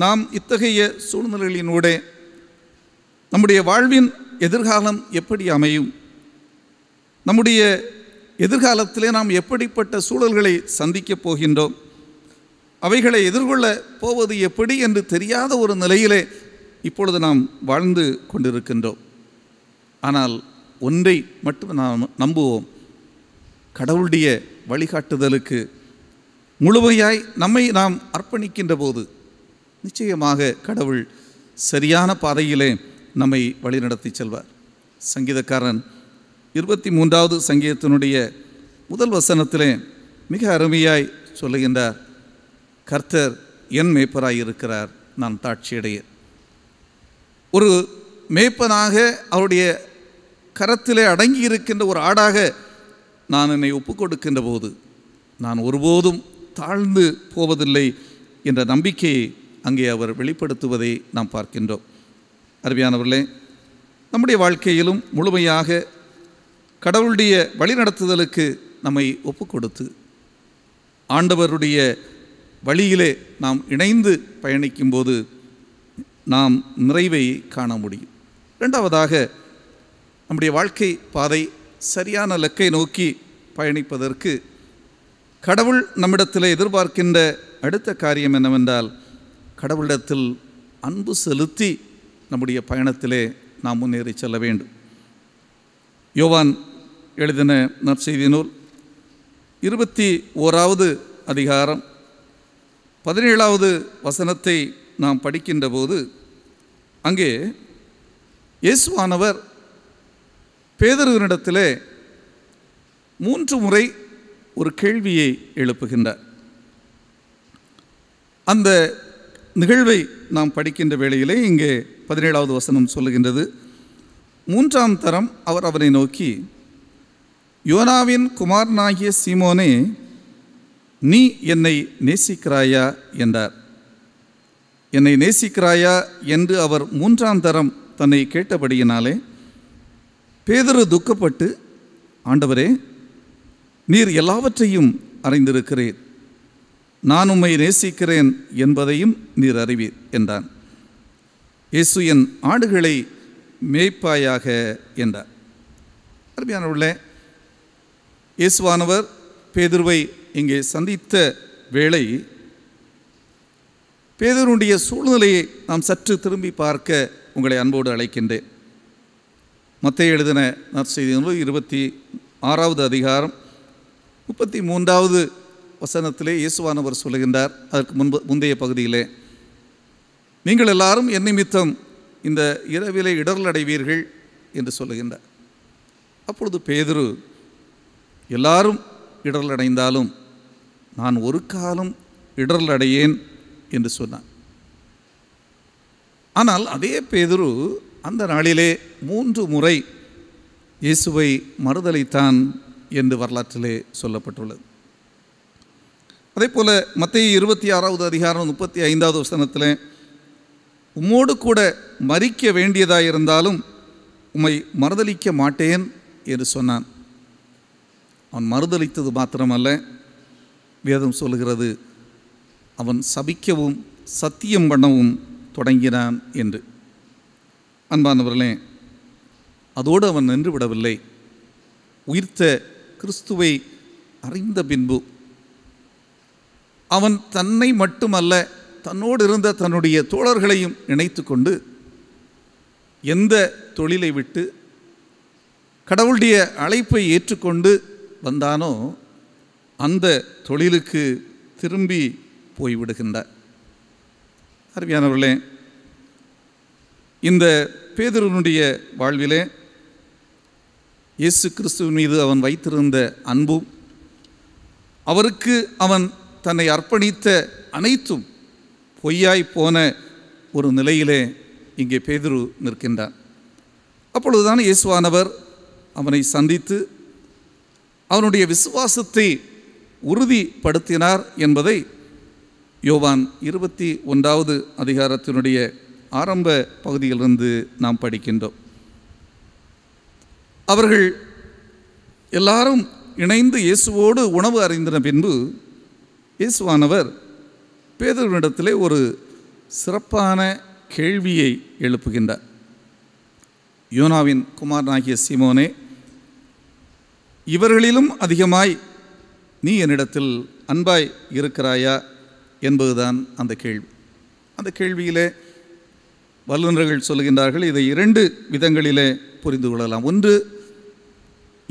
நாம் இத்தகைய சூழ்நிலைகளினூட நம்முடைய வாழ்வின் எதிர்காலம் எப்படி அமையும் நம்முடைய எதிர்காலத்திலே நாம் எப்படிப்பட்ட சூழல்களை சந்திக்கப் போகின்றோம் அவைகளை எதிர்கொள்ள போவது எப்படி என்று தெரியாத ஒரு நிலையிலே இப்பொழுது நாம் வாழ்ந்து கொண்டிருக்கின்றோம் ஆனால் ஒன்றை மட்டும் நாம் நம்புவோம் கடவுளுடைய வழிகாட்டுதலுக்கு முழுமையாய் நம்மை நாம் அர்ப்பணிக்கின்ற போது நிச்சயமாக கடவுள் சரியான பாதையிலே நம்மை வழிநடத்தி செல்வார் சங்கீதக்காரன் இருபத்தி மூன்றாவது சங்கீதத்தினுடைய முதல் வசனத்திலே மிக அருமையாய் சொல்லுகின்றார் கர்த்தர் என் மேய்ப்பராய் இருக்கிறார் நான் தாட்சியடைய ஒரு மேய்ப்பனாக அவருடைய கரத்திலே அடங்கி இருக்கின்ற ஒரு ஆடாக நான் என்னை ஒப்புக்கொடுக்கின்ற போது நான் ஒருபோதும் தாழ்ந்து போவதில்லை என்ற நம்பிக்கையை அங்கே அவர் வெளிப்படுத்துவதை நாம் பார்க்கின்றோம் அருமையானவர்களே நம்முடைய வாழ்க்கையிலும் முழுமையாக கடவுளுடைய வழிநடத்துதலுக்கு நம்மை ஒப்பு கொடுத்து ஆண்டவருடைய வழியிலே நாம் இணைந்து பயணிக்கும்போது நாம் நிறைவை காண முடியும் ரெண்டாவதாக நம்முடைய வாழ்க்கை பாதை சரியான லக்கை நோக்கி பயணிப்பதற்கு கடவுள் நம்மிடத்தில் எதிர்பார்க்கின்ற அடுத்த காரியம் என்னவென்றால் கடவுளிடத்தில் அன்பு செலுத்தி நம்முடைய பயணத்திலே நாம் முன்னேறி செல்ல வேண்டும் யோவான் எழுதின நற்செய்தி நூல் இருபத்தி ஓராவது அதிகாரம் பதினேழாவது வசனத்தை நாம் படிக்கின்ற போது அங்கே இயேசுவானவர் பேதருவனிடத்திலே மூன்று முறை ஒரு கேள்வியை எழுப்புகின்றார் அந்த நிகழ்வை நாம் படிக்கின்ற வேளையிலே இங்கே பதினேழாவது வசனம் சொல்லுகின்றது மூன்றாம் தரம் அவர் அவனை நோக்கி யோனாவின் குமாரனாகிய சீமோனே நீ என்னை நேசிக்கிறாயா என்றார் என்னை நேசிக்கிறாயா என்று அவர் மூன்றாம் தரம் தன்னை கேட்டபடியினாலே பேதரு துக்கப்பட்டு ஆண்டவரே நீர் எல்லாவற்றையும் அறிந்திருக்கிறீர் நான் உம்மை நேசிக்கிறேன் என்பதையும் நீர் அறிவீர் என்றான் இயேசு என் ஆடுகளை மேய்ப்பாயாக என்றார் அருமையான உள்ளே இயேசுவானவர் பேதுருவை இங்கே சந்தித்த வேளை பேதருடைய சூழ்நிலையை நாம் சற்று திரும்பி பார்க்க உங்களை அன்போடு அழைக்கின்றேன் மற்ற எழுதின நற்செய்தி என்பது இருபத்தி ஆறாவது அதிகாரம் முப்பத்தி மூன்றாவது வசனத்திலே இயேசுவானவர் சொல்லுகின்றார் அதற்கு முன்பு முந்தைய பகுதியிலே நீங்கள் எல்லாரும் என் நிமித்தம் இந்த இரவிலே இடரல் அடைவீர்கள் என்று சொல்லுகின்றார் அப்பொழுது பேதுரு எல்லாரும் இடரல் அடைந்தாலும் நான் ஒரு காலம் இடரல் அடையேன் என்று சொன்னான் ஆனால் அதே பேதுரு அந்த நாளிலே மூன்று முறை இயேசுவை மறுதளித்தான் என்று வரலாற்றிலே சொல்லப்பட்டுள்ளது அதே போல் மத்திய இருபத்தி ஆறாவது அதிகாரம் முப்பத்தி ஐந்தாவது வசனத்தில் உம்மோடு கூட மறிக்க வேண்டியதாக இருந்தாலும் உம்மை மறுதளிக்க மாட்டேன் என்று சொன்னான் அவன் மறுதளித்தது மாத்திரமல்ல வேதம் சொல்கிறது அவன் சபிக்கவும் சத்தியம் பண்ணவும் தொடங்கினான் என்று அன்பானவர்களே அதோடு அவன் நின்று விடவில்லை உயிர்த்த கிறிஸ்துவை அறிந்த பின்பு அவன் தன்னை மட்டுமல்ல தன்னோடு இருந்த தன்னுடைய தோழர்களையும் நினைத்து கொண்டு எந்த தொழிலை விட்டு கடவுளுடைய அழைப்பை ஏற்றுக்கொண்டு வந்தானோ அந்த தொழிலுக்கு திரும்பி போய்விடுகின்றார் அருமையானவர்களே இந்த பேதருனுடைய வாழ்விலே இயேசு கிறிஸ்துவின் மீது அவன் வைத்திருந்த அன்பும் அவருக்கு அவன் தன்னை அர்ப்பணித்த அனைத்தும் பொய்யாய் போன ஒரு நிலையிலே இங்கே பேதுரு நிற்கின்றான் அப்பொழுதுதான் இயேசுவானவர் அவனை சந்தித்து அவனுடைய விசுவாசத்தை உறுதிப்படுத்தினார் என்பதை யோவான் இருபத்தி ஒன்றாவது அதிகாரத்தினுடைய ஆரம்ப பகுதியிலிருந்து நாம் படிக்கின்றோம் அவர்கள் எல்லாரும் இணைந்து இயேசுவோடு உணவு அறிந்தன பின்பு இயேசுவானவர் பேதவனிடத்திலே ஒரு சிறப்பான கேள்வியை எழுப்புகின்றார் யோனாவின் குமாரனாகிய சிமோனே இவர்களிலும் அதிகமாய் நீ என்னிடத்தில் அன்பாய் இருக்கிறாயா என்பதுதான் அந்த கேள்வி அந்த கேள்வியிலே வல்லுநர்கள் சொல்கின்றார்கள் இதை இரண்டு விதங்களிலே புரிந்து கொள்ளலாம் ஒன்று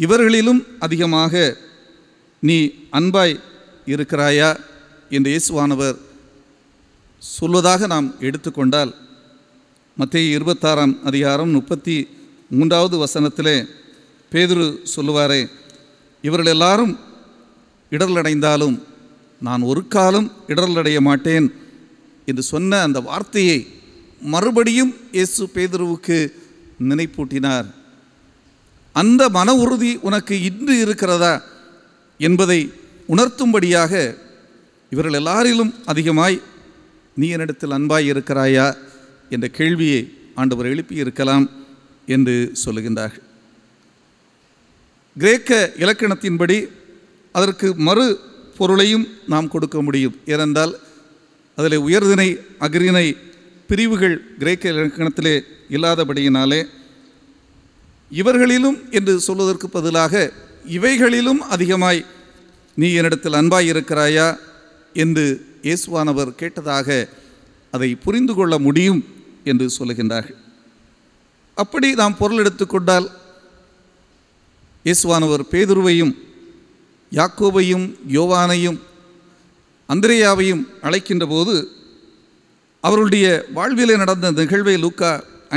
இவர்களிலும் அதிகமாக நீ அன்பாய் இருக்கிறாயா என்று இயேசுவானவர் சொல்வதாக நாம் எடுத்துக்கொண்டால் மத்திய இருபத்தாறாம் அதிகாரம் முப்பத்தி மூன்றாவது வசனத்திலே பேதுரு சொல்லுவாரே இவர்கள் எல்லாரும் இடரலடைந்தாலும் நான் ஒரு காலம் இடரலடைய மாட்டேன் என்று சொன்ன அந்த வார்த்தையை மறுபடியும் இயேசு பேதுருவுக்கு நினைப்பூட்டினார் அந்த மன உறுதி உனக்கு இன்று இருக்கிறதா என்பதை உணர்த்தும்படியாக இவர்கள் எல்லாரிலும் அதிகமாய் நீ என்னிடத்தில் அன்பாய் இருக்கிறாயா என்ற கேள்வியை ஆண்டவர் எழுப்பி இருக்கலாம் என்று சொல்லுகின்றார்கள் கிரேக்க இலக்கணத்தின்படி அதற்கு மறு பொருளையும் நாம் கொடுக்க முடியும் ஏனென்றால் அதில் உயர்தினை அகிரினை பிரிவுகள் கிரேக்க இலக்கணத்திலே இல்லாதபடியினாலே இவர்களிலும் என்று சொல்வதற்கு பதிலாக இவைகளிலும் அதிகமாய் நீ என்னிடத்தில் அன்பாய் இருக்கிறாயா என்று இயேசுவானவர் கேட்டதாக அதை புரிந்து கொள்ள முடியும் என்று சொல்லுகின்றார்கள் அப்படி நாம் பொருள் எடுத்துக்கொண்டால் இயேசுவானவர் பேதுருவையும் யாக்கோபையும் யோவானையும் அந்திரேயாவையும் அழைக்கின்ற போது அவருடைய வாழ்விலே நடந்த நிகழ்வை லூக்கா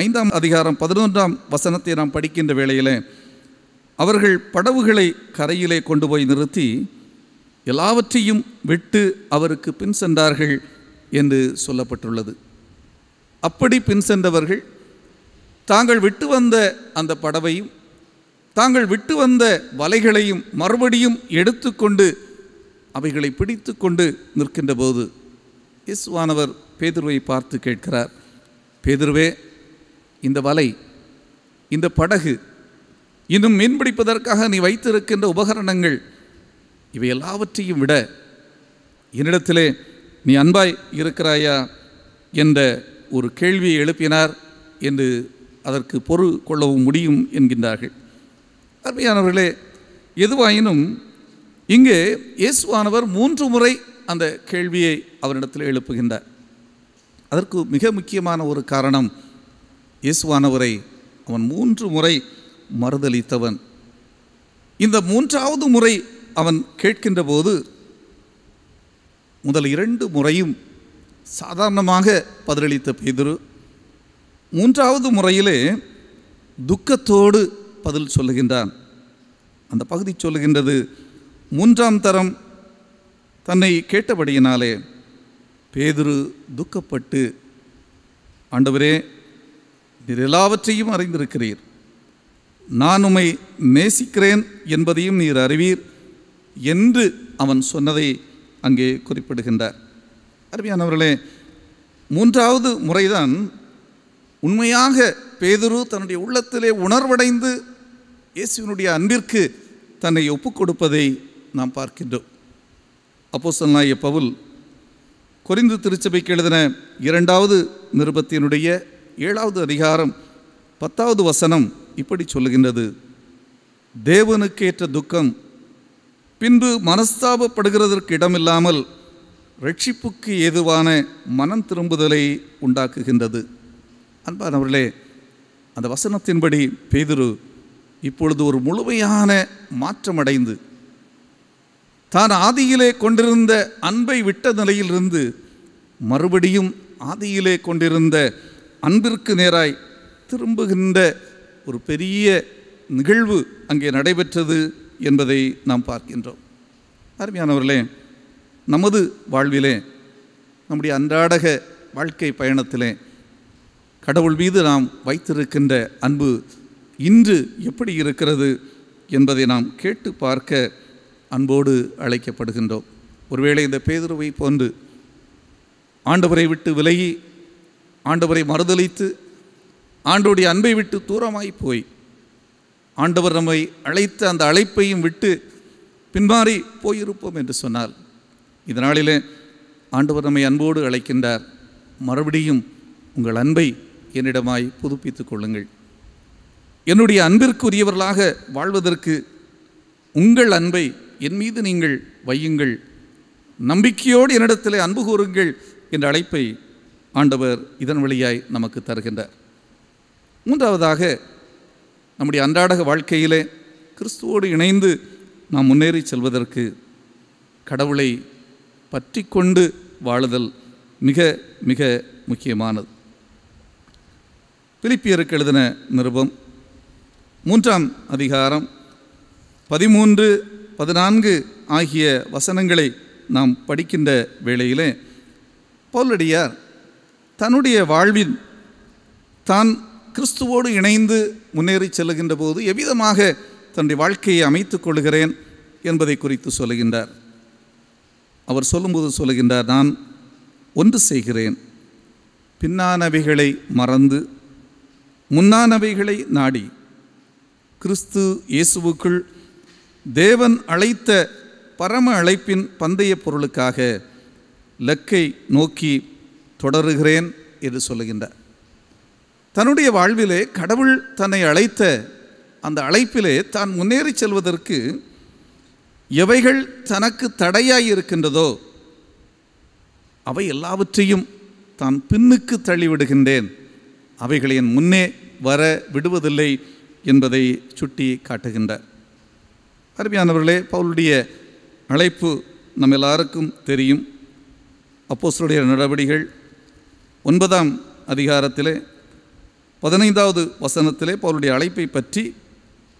ஐந்தாம் அதிகாரம் பதினொன்றாம் வசனத்தை நாம் படிக்கின்ற வேளையில் அவர்கள் படவுகளை கரையிலே கொண்டு போய் நிறுத்தி எல்லாவற்றையும் விட்டு அவருக்கு பின் சென்றார்கள் என்று சொல்லப்பட்டுள்ளது அப்படி பின் சென்றவர்கள் தாங்கள் விட்டு வந்த அந்த படவையும் தாங்கள் விட்டு வந்த வலைகளையும் மறுபடியும் எடுத்துக்கொண்டு அவைகளை பிடித்து கொண்டு நிற்கின்ற போது இஸ்வானவர் பேதுருவை பார்த்து கேட்கிறார் பேதுருவே இந்த வலை இந்த படகு இன்னும் மீன்பிடிப்பதற்காக நீ வைத்திருக்கின்ற உபகரணங்கள் இவை எல்லாவற்றையும் விட என்னிடத்திலே நீ அன்பாய் இருக்கிறாயா என்ற ஒரு கேள்வியை எழுப்பினார் என்று அதற்கு பொறு கொள்ளவும் முடியும் என்கின்றார்கள் அருமையானவர்களே எதுவாயினும் இங்கே இயேசுவானவர் மூன்று முறை அந்த கேள்வியை அவரிடத்தில் எழுப்புகின்றார் அதற்கு மிக முக்கியமான ஒரு காரணம் இயேசுவானவரை அவன் மூன்று முறை மறுதளித்தவன் இந்த மூன்றாவது முறை அவன் கேட்கின்ற போது முதல் இரண்டு முறையும் சாதாரணமாக பதிலளித்த பெய்திரு மூன்றாவது முறையிலே துக்கத்தோடு பதில் சொல்லுகின்றான் அந்த பகுதி சொல்லுகின்றது மூன்றாம் தரம் தன்னை கேட்டபடியினாலே பேதுரு துக்கப்பட்டு ஆண்டவரே நீர் எல்லாவற்றையும் அறிந்திருக்கிறீர் நான் உமை நேசிக்கிறேன் என்பதையும் நீர் அறிவீர் என்று அவன் சொன்னதை அங்கே குறிப்பிடுகின்றார் அருமையானவர்களே மூன்றாவது முறைதான் உண்மையாக பேதுரு தன்னுடைய உள்ளத்திலே உணர்வடைந்து இயேசுவினுடைய அன்பிற்கு தன்னை ஒப்புக் கொடுப்பதை நாம் பார்க்கின்றோம் அப்போ சொன்னாய பவுல் குறைந்து திருச்சபைக்கு எழுதின இரண்டாவது நிருபத்தினுடைய ஏழாவது அதிகாரம் பத்தாவது வசனம் இப்படி சொல்லுகின்றது தேவனுக்கேற்ற துக்கம் பின்பு மனஸ்தாபப்படுகிறதற்கு இடமில்லாமல் ரட்சிப்புக்கு ஏதுவான மனம் திரும்புதலை உண்டாக்குகின்றது அன்பானவர்களே அந்த வசனத்தின்படி பேதுரு இப்பொழுது ஒரு முழுமையான மாற்றமடைந்து தான் ஆதியிலே கொண்டிருந்த அன்பை விட்ட நிலையிலிருந்து மறுபடியும் ஆதியிலே கொண்டிருந்த அன்பிற்கு நேராய் திரும்புகின்ற ஒரு பெரிய நிகழ்வு அங்கே நடைபெற்றது என்பதை நாம் பார்க்கின்றோம் அருமையானவர்களே நமது வாழ்விலே நம்முடைய அன்றாடக வாழ்க்கை பயணத்திலே கடவுள் மீது நாம் வைத்திருக்கின்ற அன்பு இன்று எப்படி இருக்கிறது என்பதை நாம் கேட்டு பார்க்க அன்போடு அழைக்கப்படுகின்றோம் ஒருவேளை இந்த பேதுருவை போன்று ஆண்டவரை விட்டு விலகி ஆண்டவரை மறுதளித்து ஆண்டோடைய அன்பை விட்டு தூரமாய் போய் ஆண்டவர் நம்மை அழைத்த அந்த அழைப்பையும் விட்டு பின்மாறி போயிருப்போம் என்று சொன்னால் இதனாலே ஆண்டவர் நம்மை அன்போடு அழைக்கின்றார் மறுபடியும் உங்கள் அன்பை என்னிடமாய் புதுப்பித்துக் கொள்ளுங்கள் என்னுடைய அன்பிற்குரியவர்களாக வாழ்வதற்கு உங்கள் அன்பை என் மீது நீங்கள் வையுங்கள் நம்பிக்கையோடு என்னிடத்தில் அன்பு கூறுங்கள் என்ற அழைப்பை ஆண்டவர் இதன் வழியாய் நமக்கு தருகின்றார் மூன்றாவதாக நம்முடைய அன்றாடக வாழ்க்கையிலே கிறிஸ்துவோடு இணைந்து நாம் முன்னேறி செல்வதற்கு கடவுளை பற்றி கொண்டு வாழுதல் மிக மிக முக்கியமானது பிலிப்பியருக்கு எழுதின நிருபம் மூன்றாம் அதிகாரம் பதிமூன்று பதினான்கு ஆகிய வசனங்களை நாம் படிக்கின்ற வேளையிலே பவுலடியார் தன்னுடைய வாழ்வில் தான் கிறிஸ்துவோடு இணைந்து முன்னேறி செல்லுகின்ற போது எவ்விதமாக தன்னுடைய வாழ்க்கையை அமைத்துக் கொள்கிறேன் என்பதை குறித்து சொல்லுகின்றார் அவர் சொல்லும்போது சொல்லுகின்றார் நான் ஒன்று செய்கிறேன் பின்னானவைகளை மறந்து முன்னானவைகளை நாடி கிறிஸ்து இயேசுவுக்குள் தேவன் அழைத்த பரம அழைப்பின் பந்தய பொருளுக்காக லக்கை நோக்கி தொடருகிறேன் என்று சொல்லுகின்றார் தன்னுடைய வாழ்விலே கடவுள் தன்னை அழைத்த அந்த அழைப்பிலே தான் முன்னேறி செல்வதற்கு எவைகள் தனக்கு தடையாய் இருக்கின்றதோ அவை எல்லாவற்றையும் தான் பின்னுக்கு தள்ளிவிடுகின்றேன் அவைகளின் முன்னே வர விடுவதில்லை என்பதை சுட்டி காட்டுகின்றார் அருமையானவர்களே பவுளுடைய அழைப்பு நம்ம எல்லாருக்கும் தெரியும் அப்போஸ்டருடைய நடவடிகள் ஒன்பதாம் அதிகாரத்திலே பதினைந்தாவது வசனத்திலே பவுளுடைய அழைப்பை பற்றி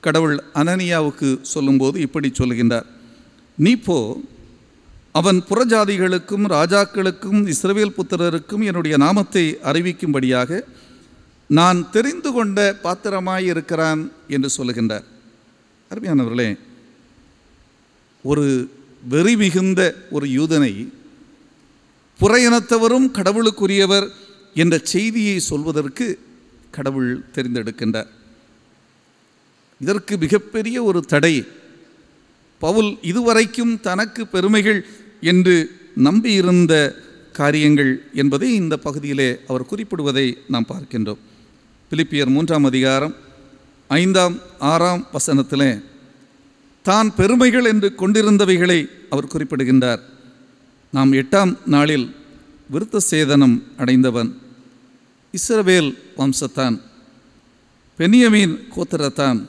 கடவுள் அனனியாவுக்கு சொல்லும்போது இப்படி சொல்கின்றார் நீ போ அவன் புறஜாதிகளுக்கும் ராஜாக்களுக்கும் இஸ்ரவேல் புத்திரருக்கும் என்னுடைய நாமத்தை அறிவிக்கும்படியாக நான் தெரிந்து கொண்ட பாத்திரமாயிருக்கிறான் என்று சொல்லுகின்றார் அருமையானவர்களே ஒரு வெறி மிகுந்த ஒரு யூதனை புறையனத்தவரும் கடவுளுக்குரியவர் என்ற செய்தியை சொல்வதற்கு கடவுள் தெரிந்தெடுக்கின்றார் இதற்கு மிகப்பெரிய ஒரு தடை பவுல் இதுவரைக்கும் தனக்கு பெருமைகள் என்று நம்பியிருந்த காரியங்கள் என்பதை இந்த பகுதியிலே அவர் குறிப்பிடுவதை நாம் பார்க்கின்றோம் பிலிப்பியர் மூன்றாம் அதிகாரம் ஐந்தாம் ஆறாம் வசனத்திலே தான் பெருமைகள் என்று கொண்டிருந்தவைகளை அவர் குறிப்பிடுகின்றார் நாம் எட்டாம் நாளில் விருத்த சேதனம் அடைந்தவன் இஸ்ரவேல் வம்சத்தான் பெனியமீன் கோத்திரத்தான்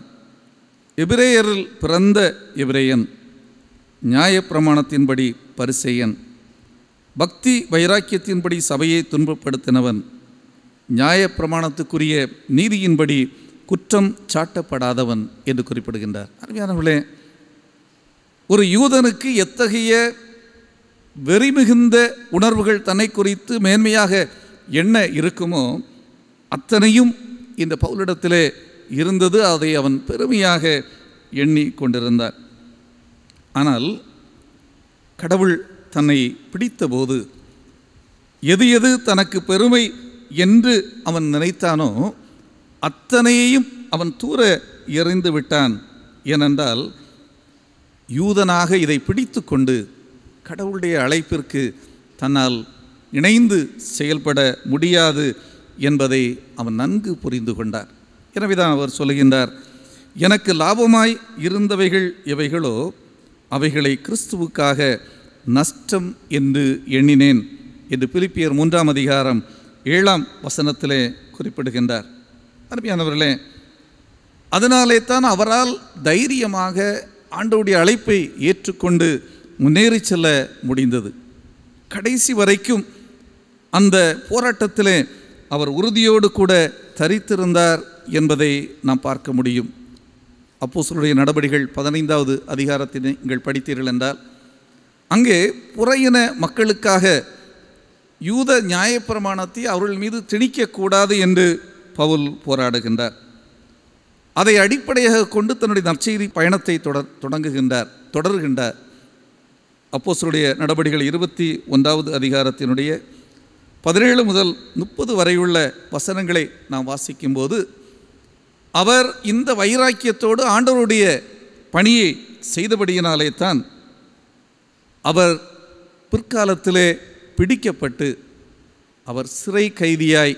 எபிரேயரில் பிறந்த எபிரேயன் நியாயப்பிரமாணத்தின்படி பரிசெயன் பக்தி வைராக்கியத்தின்படி சபையை துன்பப்படுத்தினவன் நியாயப்பிரமாணத்துக்குரிய நீதியின்படி குற்றம் சாட்டப்படாதவன் என்று குறிப்பிடுகின்றார் அருமையானவர்களே ஒரு யூதனுக்கு எத்தகைய வெறிமிகுந்த உணர்வுகள் தன்னை குறித்து மேன்மையாக என்ன இருக்குமோ அத்தனையும் இந்த பவுலிடத்திலே இருந்தது அதை அவன் பெருமையாக எண்ணி கொண்டிருந்தார் ஆனால் கடவுள் தன்னை பிடித்தபோது எது எது தனக்கு பெருமை என்று அவன் நினைத்தானோ அத்தனையையும் அவன் தூர எறிந்து விட்டான் ஏனென்றால் யூதனாக இதை பிடித்து கொண்டு கடவுளுடைய அழைப்பிற்கு தன்னால் இணைந்து செயல்பட முடியாது என்பதை அவன் நன்கு புரிந்து கொண்டார் எனவேதான் அவர் சொல்லுகின்றார் எனக்கு லாபமாய் இருந்தவைகள் எவைகளோ அவைகளை கிறிஸ்துவுக்காக நஷ்டம் என்று எண்ணினேன் என்று பிலிப்பியர் மூன்றாம் அதிகாரம் ஏழாம் வசனத்திலே குறிப்பிடுகின்றார் அருமையானவர்களே அதனாலே தான் அவரால் தைரியமாக ஆண்டவுடைய அழைப்பை ஏற்றுக்கொண்டு முன்னேறி செல்ல முடிந்தது கடைசி வரைக்கும் அந்த போராட்டத்தில் அவர் உறுதியோடு கூட தரித்திருந்தார் என்பதை நாம் பார்க்க முடியும் அப்போ சொல்லுடைய நடபடிகள் பதினைந்தாவது அதிகாரத்தினை நீங்கள் படித்தீர்கள் என்றால் அங்கே புறையின மக்களுக்காக யூத நியாயப்பிரமாணத்தை அவர்கள் மீது திணிக்கக்கூடாது என்று பவுல் போராடுகின்றார் அதை அடிப்படையாக கொண்டு தன்னுடைய நற்செய்தி பயணத்தை தொடர் தொடங்குகின்றார் தொடர்கின்றார் அப்போசருடைய நடவடிக்கைகள் இருபத்தி ஒன்றாவது அதிகாரத்தினுடைய பதினேழு முதல் முப்பது வரையுள்ள வசனங்களை நாம் வாசிக்கும்போது அவர் இந்த வைராக்கியத்தோடு ஆண்டவருடைய பணியை செய்தபடியினாலே தான் அவர் பிற்காலத்திலே பிடிக்கப்பட்டு அவர் சிறை கைதியாய்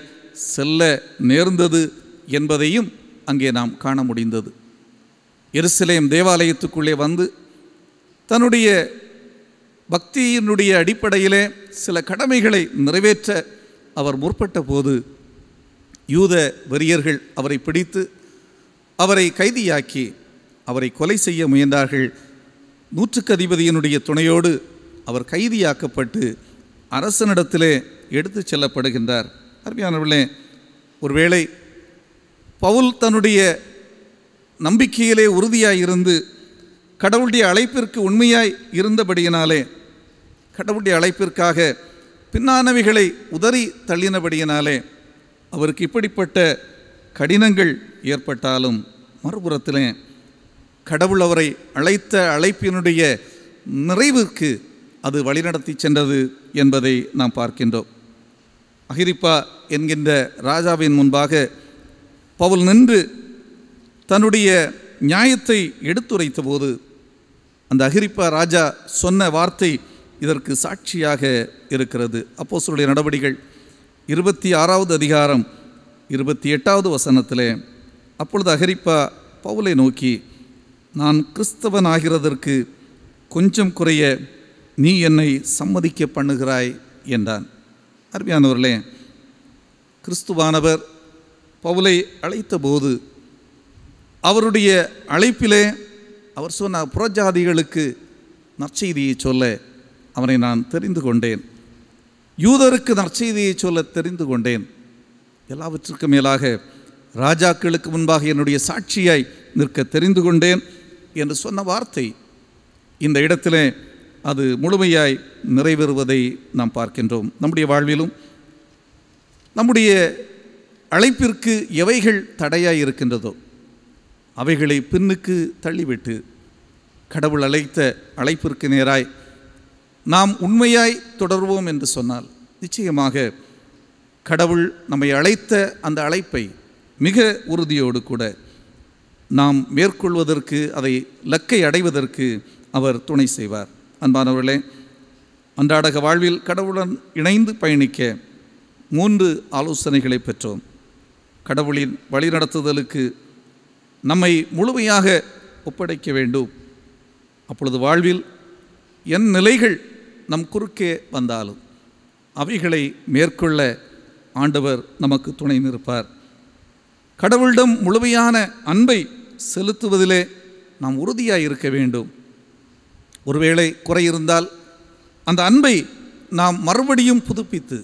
செல்ல நேர்ந்தது என்பதையும் அங்கே நாம் காண முடிந்தது எருசலேம் தேவாலயத்துக்குள்ளே வந்து தன்னுடைய பக்தியினுடைய அடிப்படையிலே சில கடமைகளை நிறைவேற்ற அவர் முற்பட்ட போது யூத வெறியர்கள் அவரை பிடித்து அவரை கைதியாக்கி அவரை கொலை செய்ய முயன்றார்கள் நூற்றுக்கு அதிபதியினுடைய துணையோடு அவர் கைதியாக்கப்பட்டு அரசனிடத்திலே எடுத்து செல்லப்படுகின்றார் அருமையானவர்களே ஒருவேளை பவுல் தன்னுடைய நம்பிக்கையிலே உறுதியாக இருந்து கடவுளுடைய அழைப்பிற்கு உண்மையாய் இருந்தபடியினாலே கடவுளுடைய அழைப்பிற்காக பின்னானவைகளை உதறி தள்ளினபடியினாலே அவருக்கு இப்படிப்பட்ட கடினங்கள் ஏற்பட்டாலும் மறுபுறத்திலே கடவுள் அவரை அழைத்த அழைப்பினுடைய நிறைவுக்கு அது வழிநடத்தி சென்றது என்பதை நாம் பார்க்கின்றோம் அகிரிப்பா என்கின்ற ராஜாவின் முன்பாக பவுல் நின்று தன்னுடைய நியாயத்தை எடுத்துரைத்த போது அந்த அகிரிப்பா ராஜா சொன்ன வார்த்தை இதற்கு சாட்சியாக இருக்கிறது அப்போ சொல்லுடைய நடவடிக்கைகள் இருபத்தி ஆறாவது அதிகாரம் இருபத்தி எட்டாவது வசனத்தில் அப்பொழுது அகரிப்பா பவுலை நோக்கி நான் கிறிஸ்தவன் ஆகிறதற்கு கொஞ்சம் குறைய நீ என்னை சம்மதிக்க பண்ணுகிறாய் என்றான் அருமையானவர்களே கிறிஸ்துவானவர் பவுலை அழைத்த போது அவருடைய அழைப்பிலே அவர் சொன்ன புறஜாதிகளுக்கு நற்செய்தியை சொல்ல அவனை நான் தெரிந்து கொண்டேன் யூதருக்கு நற்செய்தியை சொல்ல தெரிந்து கொண்டேன் எல்லாவற்றுக்கும் மேலாக ராஜாக்களுக்கு முன்பாக என்னுடைய சாட்சியாய் நிற்க தெரிந்து கொண்டேன் என்று சொன்ன வார்த்தை இந்த இடத்திலே அது முழுமையாய் நிறைவேறுவதை நாம் பார்க்கின்றோம் நம்முடைய வாழ்விலும் நம்முடைய அழைப்பிற்கு எவைகள் தடையாக இருக்கின்றதோ அவைகளை பின்னுக்கு தள்ளிவிட்டு கடவுள் அழைத்த அழைப்பிற்கு நேராய் நாம் உண்மையாய் தொடர்வோம் என்று சொன்னால் நிச்சயமாக கடவுள் நம்மை அழைத்த அந்த அழைப்பை மிக உறுதியோடு கூட நாம் மேற்கொள்வதற்கு அதை லக்கை அடைவதற்கு அவர் துணை செய்வார் அன்பானவர்களே அன்றாடக வாழ்வில் கடவுளுடன் இணைந்து பயணிக்க மூன்று ஆலோசனைகளை பெற்றோம் கடவுளின் வழிநடத்துதலுக்கு நம்மை முழுமையாக ஒப்படைக்க வேண்டும் அப்பொழுது வாழ்வில் என் நிலைகள் நம் குறுக்கே வந்தாலும் அவைகளை மேற்கொள்ள ஆண்டவர் நமக்கு துணை நிற்பார் கடவுளிடம் முழுமையான அன்பை செலுத்துவதிலே நாம் உறுதியாக இருக்க வேண்டும் ஒருவேளை குறை இருந்தால் அந்த அன்பை நாம் மறுபடியும் புதுப்பித்து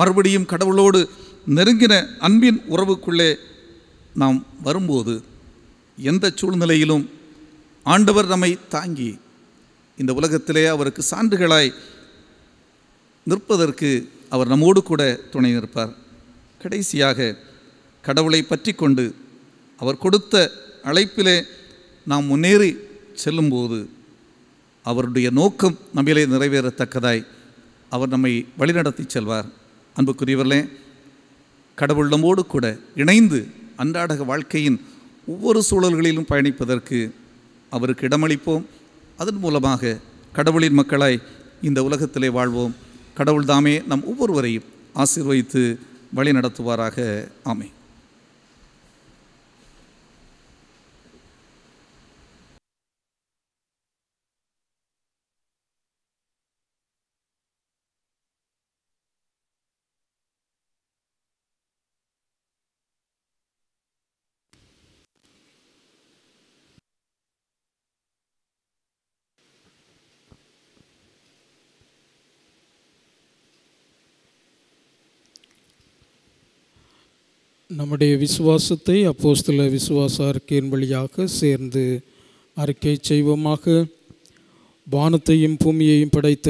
மறுபடியும் கடவுளோடு நெருங்கின அன்பின் உறவுக்குள்ளே நாம் வரும்போது எந்த சூழ்நிலையிலும் ஆண்டவர் நம்மை தாங்கி இந்த உலகத்திலே அவருக்கு சான்றுகளாய் நிற்பதற்கு அவர் நம்மோடு கூட துணை நிற்பார் கடைசியாக கடவுளை பற்றி கொண்டு அவர் கொடுத்த அழைப்பிலே நாம் முன்னேறி செல்லும்போது அவருடைய நோக்கம் நம்மிலே நிறைவேறத்தக்கதாய் அவர் நம்மை வழிநடத்தி செல்வார் அன்புக்குரியவர்களே நம்மோடு கூட இணைந்து அன்றாடக வாழ்க்கையின் ஒவ்வொரு சூழல்களிலும் பயணிப்பதற்கு அவருக்கு இடமளிப்போம் அதன் மூலமாக கடவுளின் மக்களாய் இந்த உலகத்திலே வாழ்வோம் கடவுள்தாமே நம் ஒவ்வொருவரையும் ஆசீர்வதித்து வழி நடத்துவாராக ஆமை நம்முடைய விசுவாசத்தை அப்போஸ்தல விசுவாச அறிக்கையின் வழியாக சேர்ந்து அறிக்கை செய்வோமாக வானத்தையும் பூமியையும் படைத்த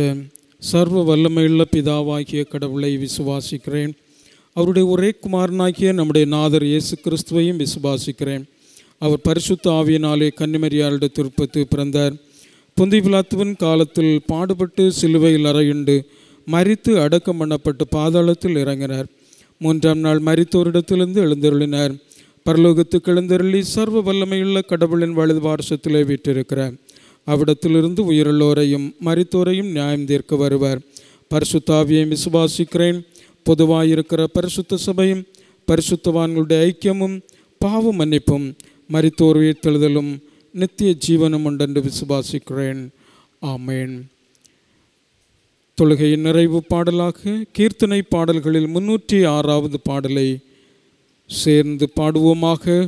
சர்வ வல்லமையுள்ள பிதாவாகிய கடவுளை விசுவாசிக்கிறேன் அவருடைய ஒரே குமாரனாகிய நம்முடைய நாதர் இயேசு கிறிஸ்துவையும் விசுவாசிக்கிறேன் அவர் பரிசுத்த ஆவியினாலே கன்னிமரியாளுடைய திருப்பத்து பிறந்தார் புந்தி விழாத்துவன் காலத்தில் பாடுபட்டு சிலுவையில் அறையுண்டு மறித்து அடக்கம் பண்ணப்பட்டு பாதாளத்தில் இறங்கினார் மூன்றாம் நாள் மரித்தோரிடத்திலிருந்து எழுந்தருளினார் பரலோகத்துக்கு எழுந்தருளி சர்வ வல்லமையுள்ள கடவுளின் வலது வாரசத்திலே வீற்றிருக்கிறார் அவ்விடத்திலிருந்து உயிரிழோரையும் மரித்தோரையும் நியாயம் தீர்க்க வருவார் பரிசுத்தாவியையும் விசுவாசிக்கிறேன் பொதுவாயிருக்கிற பரிசுத்த சபையும் பரிசுத்தவான்களுடைய ஐக்கியமும் பாவ மன்னிப்பும் மறித்தோர் உயிர்த்தெழுதலும் நித்திய ஜீவனம் உண்டென்று விசுவாசிக்கிறேன் ஆமேன் தொழுகையின் நிறைவு பாடலாக கீர்த்தனை பாடல்களில் முன்னூற்றி ஆறாவது பாடலை சேர்ந்து பாடுவோமாக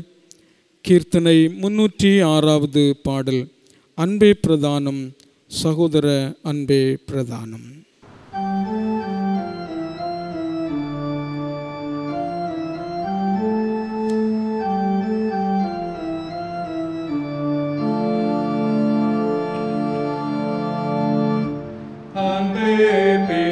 கீர்த்தனை முன்னூற்றி ஆறாவது பாடல் அன்பே பிரதானம் சகோதர அன்பே பிரதானம் Baby.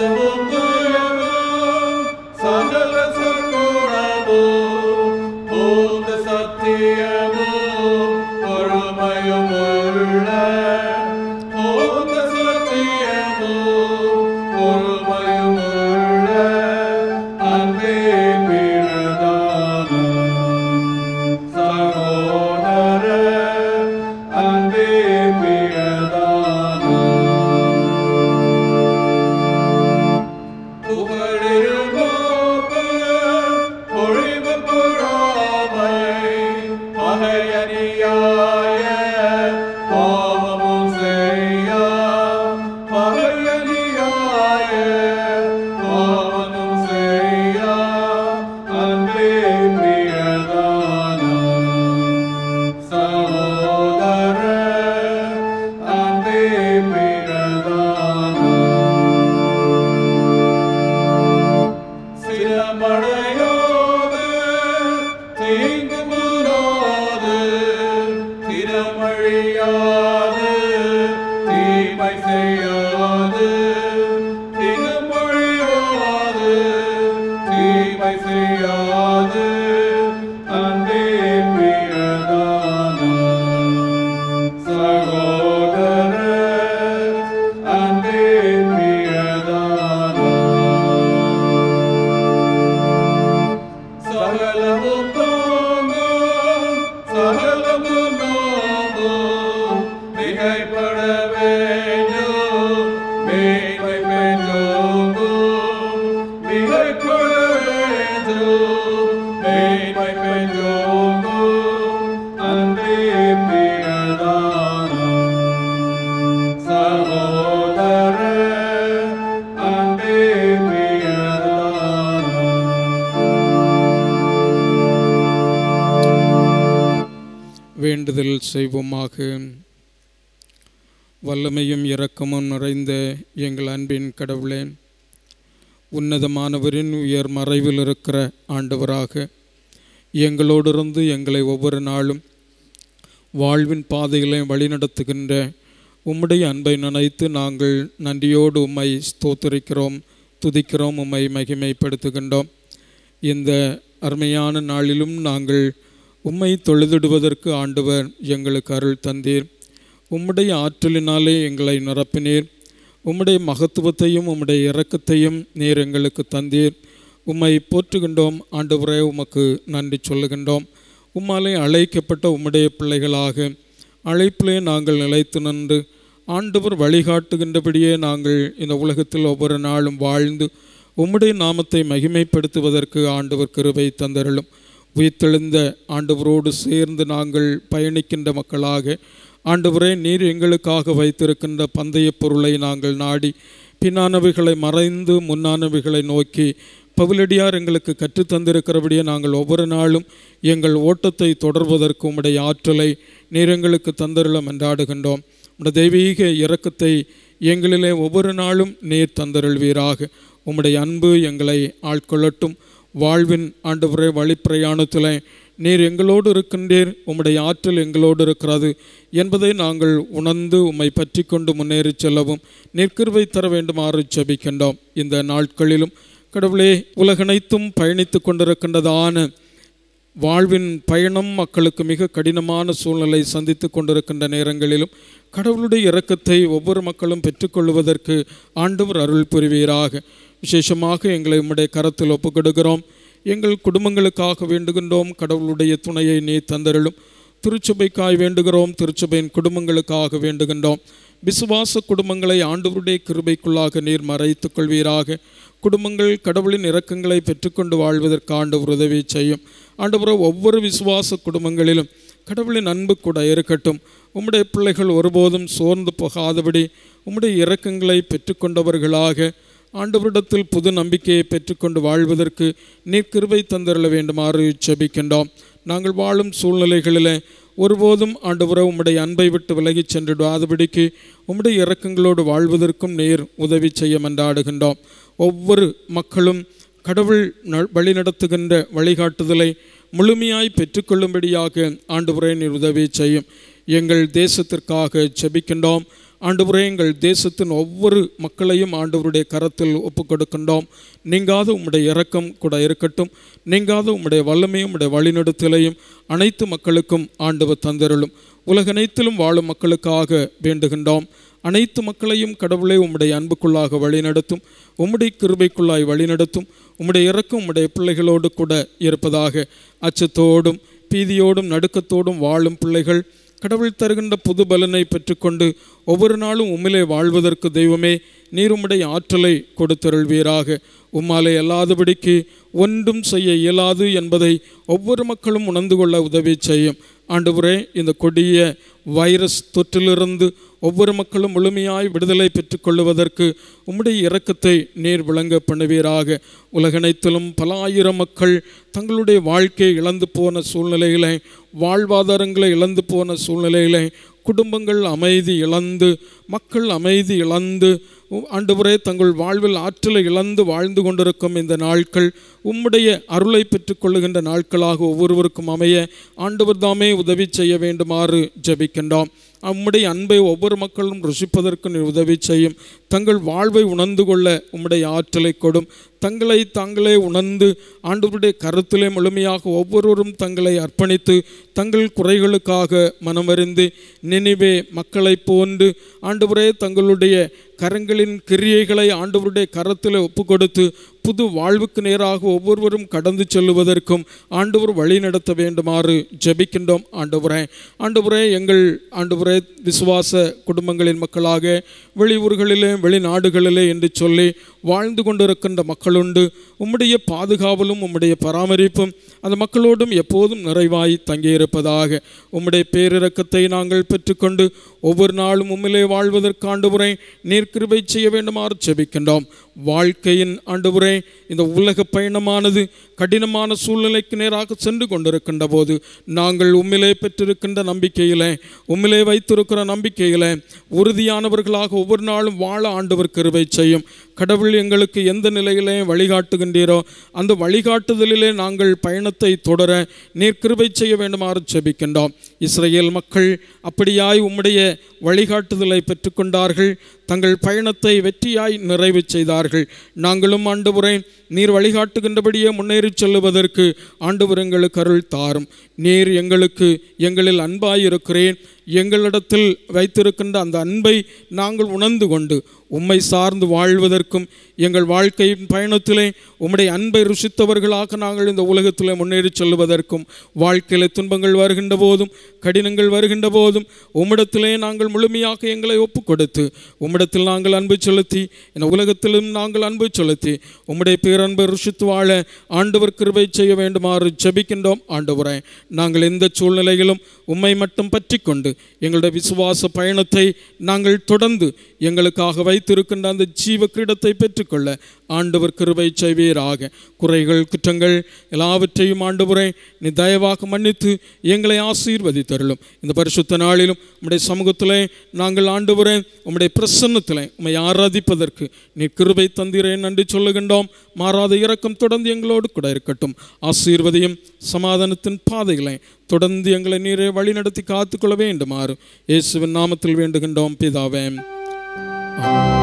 Thank you. வேண்டுதல் செய்வோமாக வல்லமையும் இரக்கமும் நிறைந்த எங்கள் அன்பின் கடவுளே உன்னதமானவரின் உயர் மறைவில் இருக்கிற ஆண்டவராக எங்களோடிருந்து எங்களை ஒவ்வொரு நாளும் வாழ்வின் பாதைகளை வழிநடத்துகின்ற உம்முடைய அன்பை நினைத்து நாங்கள் நன்றியோடு உம்மை ஸ்தோத்தரிக்கிறோம் துதிக்கிறோம் உம்மை மகிமைப்படுத்துகின்றோம் இந்த அருமையான நாளிலும் நாங்கள் உம்மை தொழுதிடுவதற்கு ஆண்டவர் எங்களுக்கு அருள் தந்தீர் உம்முடைய ஆற்றலினாலே எங்களை நிரப்பினீர் உம்முடைய மகத்துவத்தையும் உம்முடைய இரக்கத்தையும் நீர் எங்களுக்கு தந்தீர் உம்மை போற்றுகின்றோம் ஆண்டவரே உமக்கு நன்றி சொல்லுகின்றோம் உம்மாலே அழைக்கப்பட்ட உம்முடைய பிள்ளைகளாக அழைப்பிலே நாங்கள் நிலைத்து நின்று ஆண்டவர் வழிகாட்டுகின்றபடியே நாங்கள் இந்த உலகத்தில் ஒவ்வொரு நாளும் வாழ்ந்து உம்முடைய நாமத்தை மகிமைப்படுத்துவதற்கு ஆண்டவர் கிருபை தந்தருளும் உயிர்த்தெழுந்த ஆண்டவரோடு சேர்ந்து நாங்கள் பயணிக்கின்ற மக்களாக ஆண்டவரே நீர் எங்களுக்காக வைத்திருக்கின்ற பந்தய பொருளை நாங்கள் நாடி பின்னானவைகளை மறைந்து முன்னானவைகளை நோக்கி பவுலடியார் எங்களுக்கு கற்றுத்தந்திருக்கிறபடியே நாங்கள் ஒவ்வொரு நாளும் எங்கள் ஓட்டத்தை தொடர்வதற்கு உம்முடைய ஆற்றலை நீர் எங்களுக்கு தந்தருளம் என்றாடுகின்றோம் உம்முடைய தெய்வீக இறக்கத்தை எங்களிலே ஒவ்வொரு நாளும் நீர் தந்தருள்வீராக உம்முடைய அன்பு எங்களை ஆட்கொள்ளட்டும் வாழ்வின் ஆண்டவரே வழிப்பிரயாணத்தில் நீர் எங்களோடு இருக்கின்றீர் உம்முடைய ஆற்றல் எங்களோடு இருக்கிறது என்பதை நாங்கள் உணர்ந்து உம்மை பற்றி கொண்டு முன்னேறி செல்லவும் நிற்கிருவை தர வேண்டுமாறு செபிக்கின்றோம் இந்த நாட்களிலும் கடவுளே உலகனைத்தும் பயணித்து கொண்டிருக்கின்றதான வாழ்வின் பயணம் மக்களுக்கு மிக கடினமான சூழ்நிலை சந்தித்து கொண்டிருக்கின்ற நேரங்களிலும் கடவுளுடைய இறக்கத்தை ஒவ்வொரு மக்களும் பெற்றுக்கொள்வதற்கு ஆண்டவர் அருள் புரிவீராக விசேஷமாக எங்களை உம்முடைய கரத்தில் ஒப்புக்கொடுக்கிறோம் எங்கள் குடும்பங்களுக்காக வேண்டுகின்றோம் கடவுளுடைய துணையை நீ தந்தருளும் திருச்சபைக்காய் வேண்டுகிறோம் திருச்சபையின் குடும்பங்களுக்காக வேண்டுகின்றோம் விசுவாச குடும்பங்களை ஆண்டவருடைய கிருபைக்குள்ளாக நீர் மறைத்துக் கொள்வீராக குடும்பங்கள் கடவுளின் இரக்கங்களை பெற்றுக்கொண்டு வாழ்வதற்கு ஆண்டவர் உதவி செய்யும் ஆண்டவரோ ஒவ்வொரு விசுவாச குடும்பங்களிலும் கடவுளின் அன்பு கூட இருக்கட்டும் உம்முடைய பிள்ளைகள் ஒருபோதும் சோர்ந்து போகாதபடி உம்முடைய இரக்கங்களை பெற்றுக்கொண்டவர்களாக ஆண்டவரிடத்தில் புது நம்பிக்கையை பெற்றுக்கொண்டு வாழ்வதற்கு நீர் கிருபை தந்திரல வேண்டுமாறு செபிக்கின்றோம் நாங்கள் வாழும் சூழ்நிலைகளில் ஒருபோதும் ஆண்டவரே உம்முடைய அன்பை விட்டு விலகிச் சென்றிடாதபடிக்கு உம்முடைய இறக்கங்களோடு வாழ்வதற்கும் நேர் உதவி செய்ய மன்றாடுகின்றோம் ஒவ்வொரு மக்களும் கடவுள் வழிநடத்துகின்ற வழிகாட்டுதலை முழுமையாய் பெற்றுக்கொள்ளும்படியாக ஆண்டு நீர் உதவி செய்யும் எங்கள் தேசத்திற்காக செபிக்கின்றோம் ஆண்டவரே எங்கள் தேசத்தின் ஒவ்வொரு மக்களையும் ஆண்டவருடைய கரத்தில் ஒப்பு கொடுக்கின்றோம் நீங்காத உம்முடைய இறக்கம் கூட இருக்கட்டும் நீங்காத உம்முடைய வல்லமையும் உடைய வழிநடத்தலையும் அனைத்து மக்களுக்கும் ஆண்டவர் தந்திரலும் உலகனைத்திலும் வாழும் மக்களுக்காக வேண்டுகின்றோம் அனைத்து மக்களையும் கடவுளை உம்முடைய அன்புக்குள்ளாக வழிநடத்தும் உம்முடைய கிருபைக்குள்ளாய் வழிநடத்தும் உம்முடைய இறக்கம் உம்முடைய பிள்ளைகளோடு கூட இருப்பதாக அச்சத்தோடும் பீதியோடும் நடுக்கத்தோடும் வாழும் பிள்ளைகள் கடவுள் தருகின்ற புது பலனை பெற்றுக்கொண்டு ஒவ்வொரு நாளும் உம்மிலே வாழ்வதற்கு தெய்வமே நீருமுடைய ஆற்றலை கொடுத்தருள்வீராக உம்மாலே அல்லாதபடிக்கு ஒன்றும் செய்ய இயலாது என்பதை ஒவ்வொரு மக்களும் உணர்ந்து கொள்ள உதவி செய்யும் ஆண்டு இந்த கொடிய வைரஸ் தொற்றிலிருந்து ஒவ்வொரு மக்களும் முழுமையாய் விடுதலை பெற்றுக்கொள்வதற்கு உம்முடைய இறக்கத்தை நேர் விளங்க பண்ணுவீராக உலகனைத்திலும் பல ஆயிரம் மக்கள் தங்களுடைய வாழ்க்கையை இழந்து போன சூழ்நிலைகளை வாழ்வாதாரங்களை இழந்து போன சூழ்நிலைகளை குடும்பங்கள் அமைதி இழந்து மக்கள் அமைதி இழந்து ஆண்டுபுரே தங்கள் வாழ்வில் ஆற்றலை இழந்து வாழ்ந்து கொண்டிருக்கும் இந்த நாட்கள் உம்முடைய அருளை கொள்ளுகின்ற நாட்களாக ஒவ்வொருவருக்கும் அமைய ஆண்டவர் தாமே உதவி செய்ய வேண்டுமாறு ஜபிக்கின்றோம் உம்முடைய அன்பை ஒவ்வொரு மக்களும் ருசிப்பதற்கு நீ உதவி செய்யும் தங்கள் வாழ்வை உணர்ந்து கொள்ள உம்முடைய ஆற்றலை கொடும் தங்களை தாங்களே உணர்ந்து ஆண்டவருடைய கருத்திலே முழுமையாக ஒவ்வொருவரும் தங்களை அர்ப்பணித்து தங்கள் குறைகளுக்காக மனமறிந்து நினைவே மக்களை போன்று ஆண்டவரே தங்களுடைய கரங்களின் கிரியைகளை ஆண்டவருடைய கரத்தில் ஒப்பு கொடுத்து புது வாழ்வுக்கு நேராக ஒவ்வொருவரும் கடந்து செல்லுவதற்கும் ஆண்டவர் வழி நடத்த வேண்டுமாறு ஜபிக்கின்றோம் ஆண்டவரே ஆண்டவரே எங்கள் ஆண்டவரே விசுவாச குடும்பங்களின் மக்களாக வெளியூர்களிலே வெளிநாடுகளிலே என்று சொல்லி வாழ்ந்து கொண்டிருக்கின்ற மக்களுண்டு உம்முடைய பாதுகாவலும் உம்முடைய பராமரிப்பும் அந்த மக்களோடும் எப்போதும் நிறைவாய் தங்கியிருப்பதாக உம்முடைய பேரிறக்கத்தை நாங்கள் பெற்றுக்கொண்டு ஒவ்வொரு நாளும் உம்மிலே வாழ்வதற்கு ஆண்டு உரை நீர் செய்ய வேண்டுமாறு செபிக்கின்றோம் வாழ்க்கையின் ஆண்டவரே இந்த உலக பயணமானது கடினமான சூழ்நிலைக்கு நேராக சென்று கொண்டிருக்கின்ற போது நாங்கள் உம்மிலே பெற்றிருக்கின்ற நம்பிக்கையில் உம்மிலே வைத்திருக்கிற நம்பிக்கையில் உறுதியானவர்களாக ஒவ்வொரு நாளும் வாழ ஆண்டவர் கருவை செய்யும் கடவுள் எங்களுக்கு எந்த நிலையிலே வழிகாட்டுகின்றீரோ அந்த வழிகாட்டுதலிலே நாங்கள் பயணத்தை தொடர நீர் கிருவை செய்ய வேண்டுமாறு செபிக்கின்றோம் இஸ்ரேல் மக்கள் அப்படியாய் உம்முடைய வழிகாட்டுதலை பெற்றுக்கொண்டார்கள் தங்கள் பயணத்தை வெற்றியாய் நிறைவு செய்தார்கள் நாங்களும் ஆண்டுபுரை நீர் வழிகாட்டுகின்றபடியே முன்னேறி செல்லுவதற்கு ஆண்டுபுர் எங்களுக்கு அருள் தாரும் நீர் எங்களுக்கு எங்களில் அன்பாயிருக்கிறேன் எங்களிடத்தில் வைத்திருக்கின்ற அந்த அன்பை நாங்கள் உணர்ந்து கொண்டு உம்மை சார்ந்து வாழ்வதற்கும் எங்கள் வாழ்க்கையின் பயணத்திலே உம்முடைய அன்பை ருசித்தவர்களாக நாங்கள் இந்த உலகத்தில் முன்னேறி செல்வதற்கும் வாழ்க்கையில் துன்பங்கள் வருகின்ற போதும் கடினங்கள் வருகின்ற போதும் உம்மிடத்திலே நாங்கள் முழுமையாக எங்களை ஒப்புக் கொடுத்து உம்மிடத்தில் நாங்கள் அன்பு செலுத்தி இந்த உலகத்திலும் நாங்கள் அன்பு செலுத்தி உம்முடைய பேரன்பை ருசித்து வாழ ஆண்டவர் கிருபை செய்ய வேண்டுமாறு ஜபிக்கின்றோம் ஆண்டவரே நாங்கள் எந்த சூழ்நிலைகளும் உம்மை மட்டும் பற்றி கொண்டு எங்களுடைய விசுவாச பயணத்தை நாங்கள் தொடர்ந்து எங்களுக்காக வை நிலைத்திருக்கின்ற அந்த ஜீவ கிரீடத்தை பெற்றுக்கொள்ள ஆண்டவர் கிருவை செய்வீராக குறைகள் குற்றங்கள் எல்லாவற்றையும் ஆண்டவரை நீ தயவாக மன்னித்து எங்களை தருளும் இந்த பரிசுத்த நாளிலும் உம்முடைய சமூகத்தில் நாங்கள் ஆண்டவரே உம்முடைய பிரசன்னத்தில் உம்மை ஆராதிப்பதற்கு நீ கிருபை தந்திரேன் நன்றி சொல்லுகின்றோம் மாறாத இறக்கம் தொடர்ந்து எங்களோடு கூட இருக்கட்டும் ஆசீர்வதியும் சமாதானத்தின் பாதைகளை தொடர்ந்து எங்களை வழி வழிநடத்தி காத்துக்கொள்ள வேண்டுமாறு இயேசுவின் நாமத்தில் வேண்டுகின்றோம் பிதாவே Oh.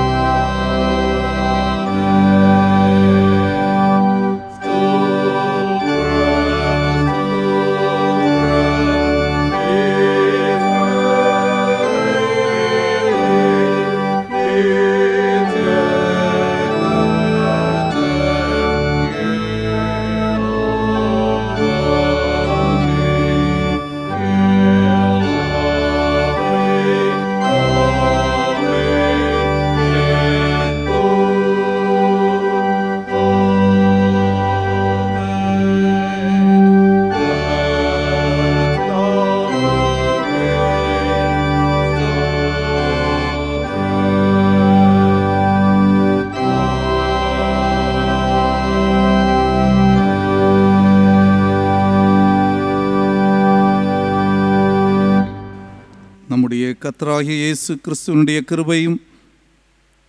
கத்தராகிய இயேசு கிறிஸ்துவனுடைய கிருபையும்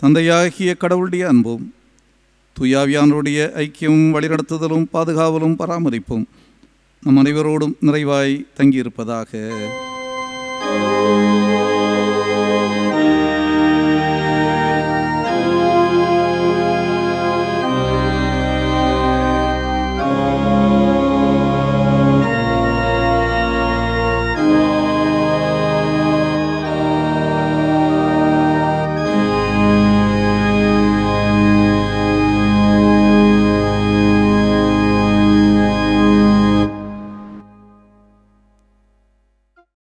தந்தையாகிய கடவுளுடைய அன்பும் துயாவியானுடைய ஐக்கியமும் வழிநடத்துதலும் பாதுகாவலும் பராமரிப்பும் நம் அனைவரோடும் நிறைவாய் தங்கியிருப்பதாக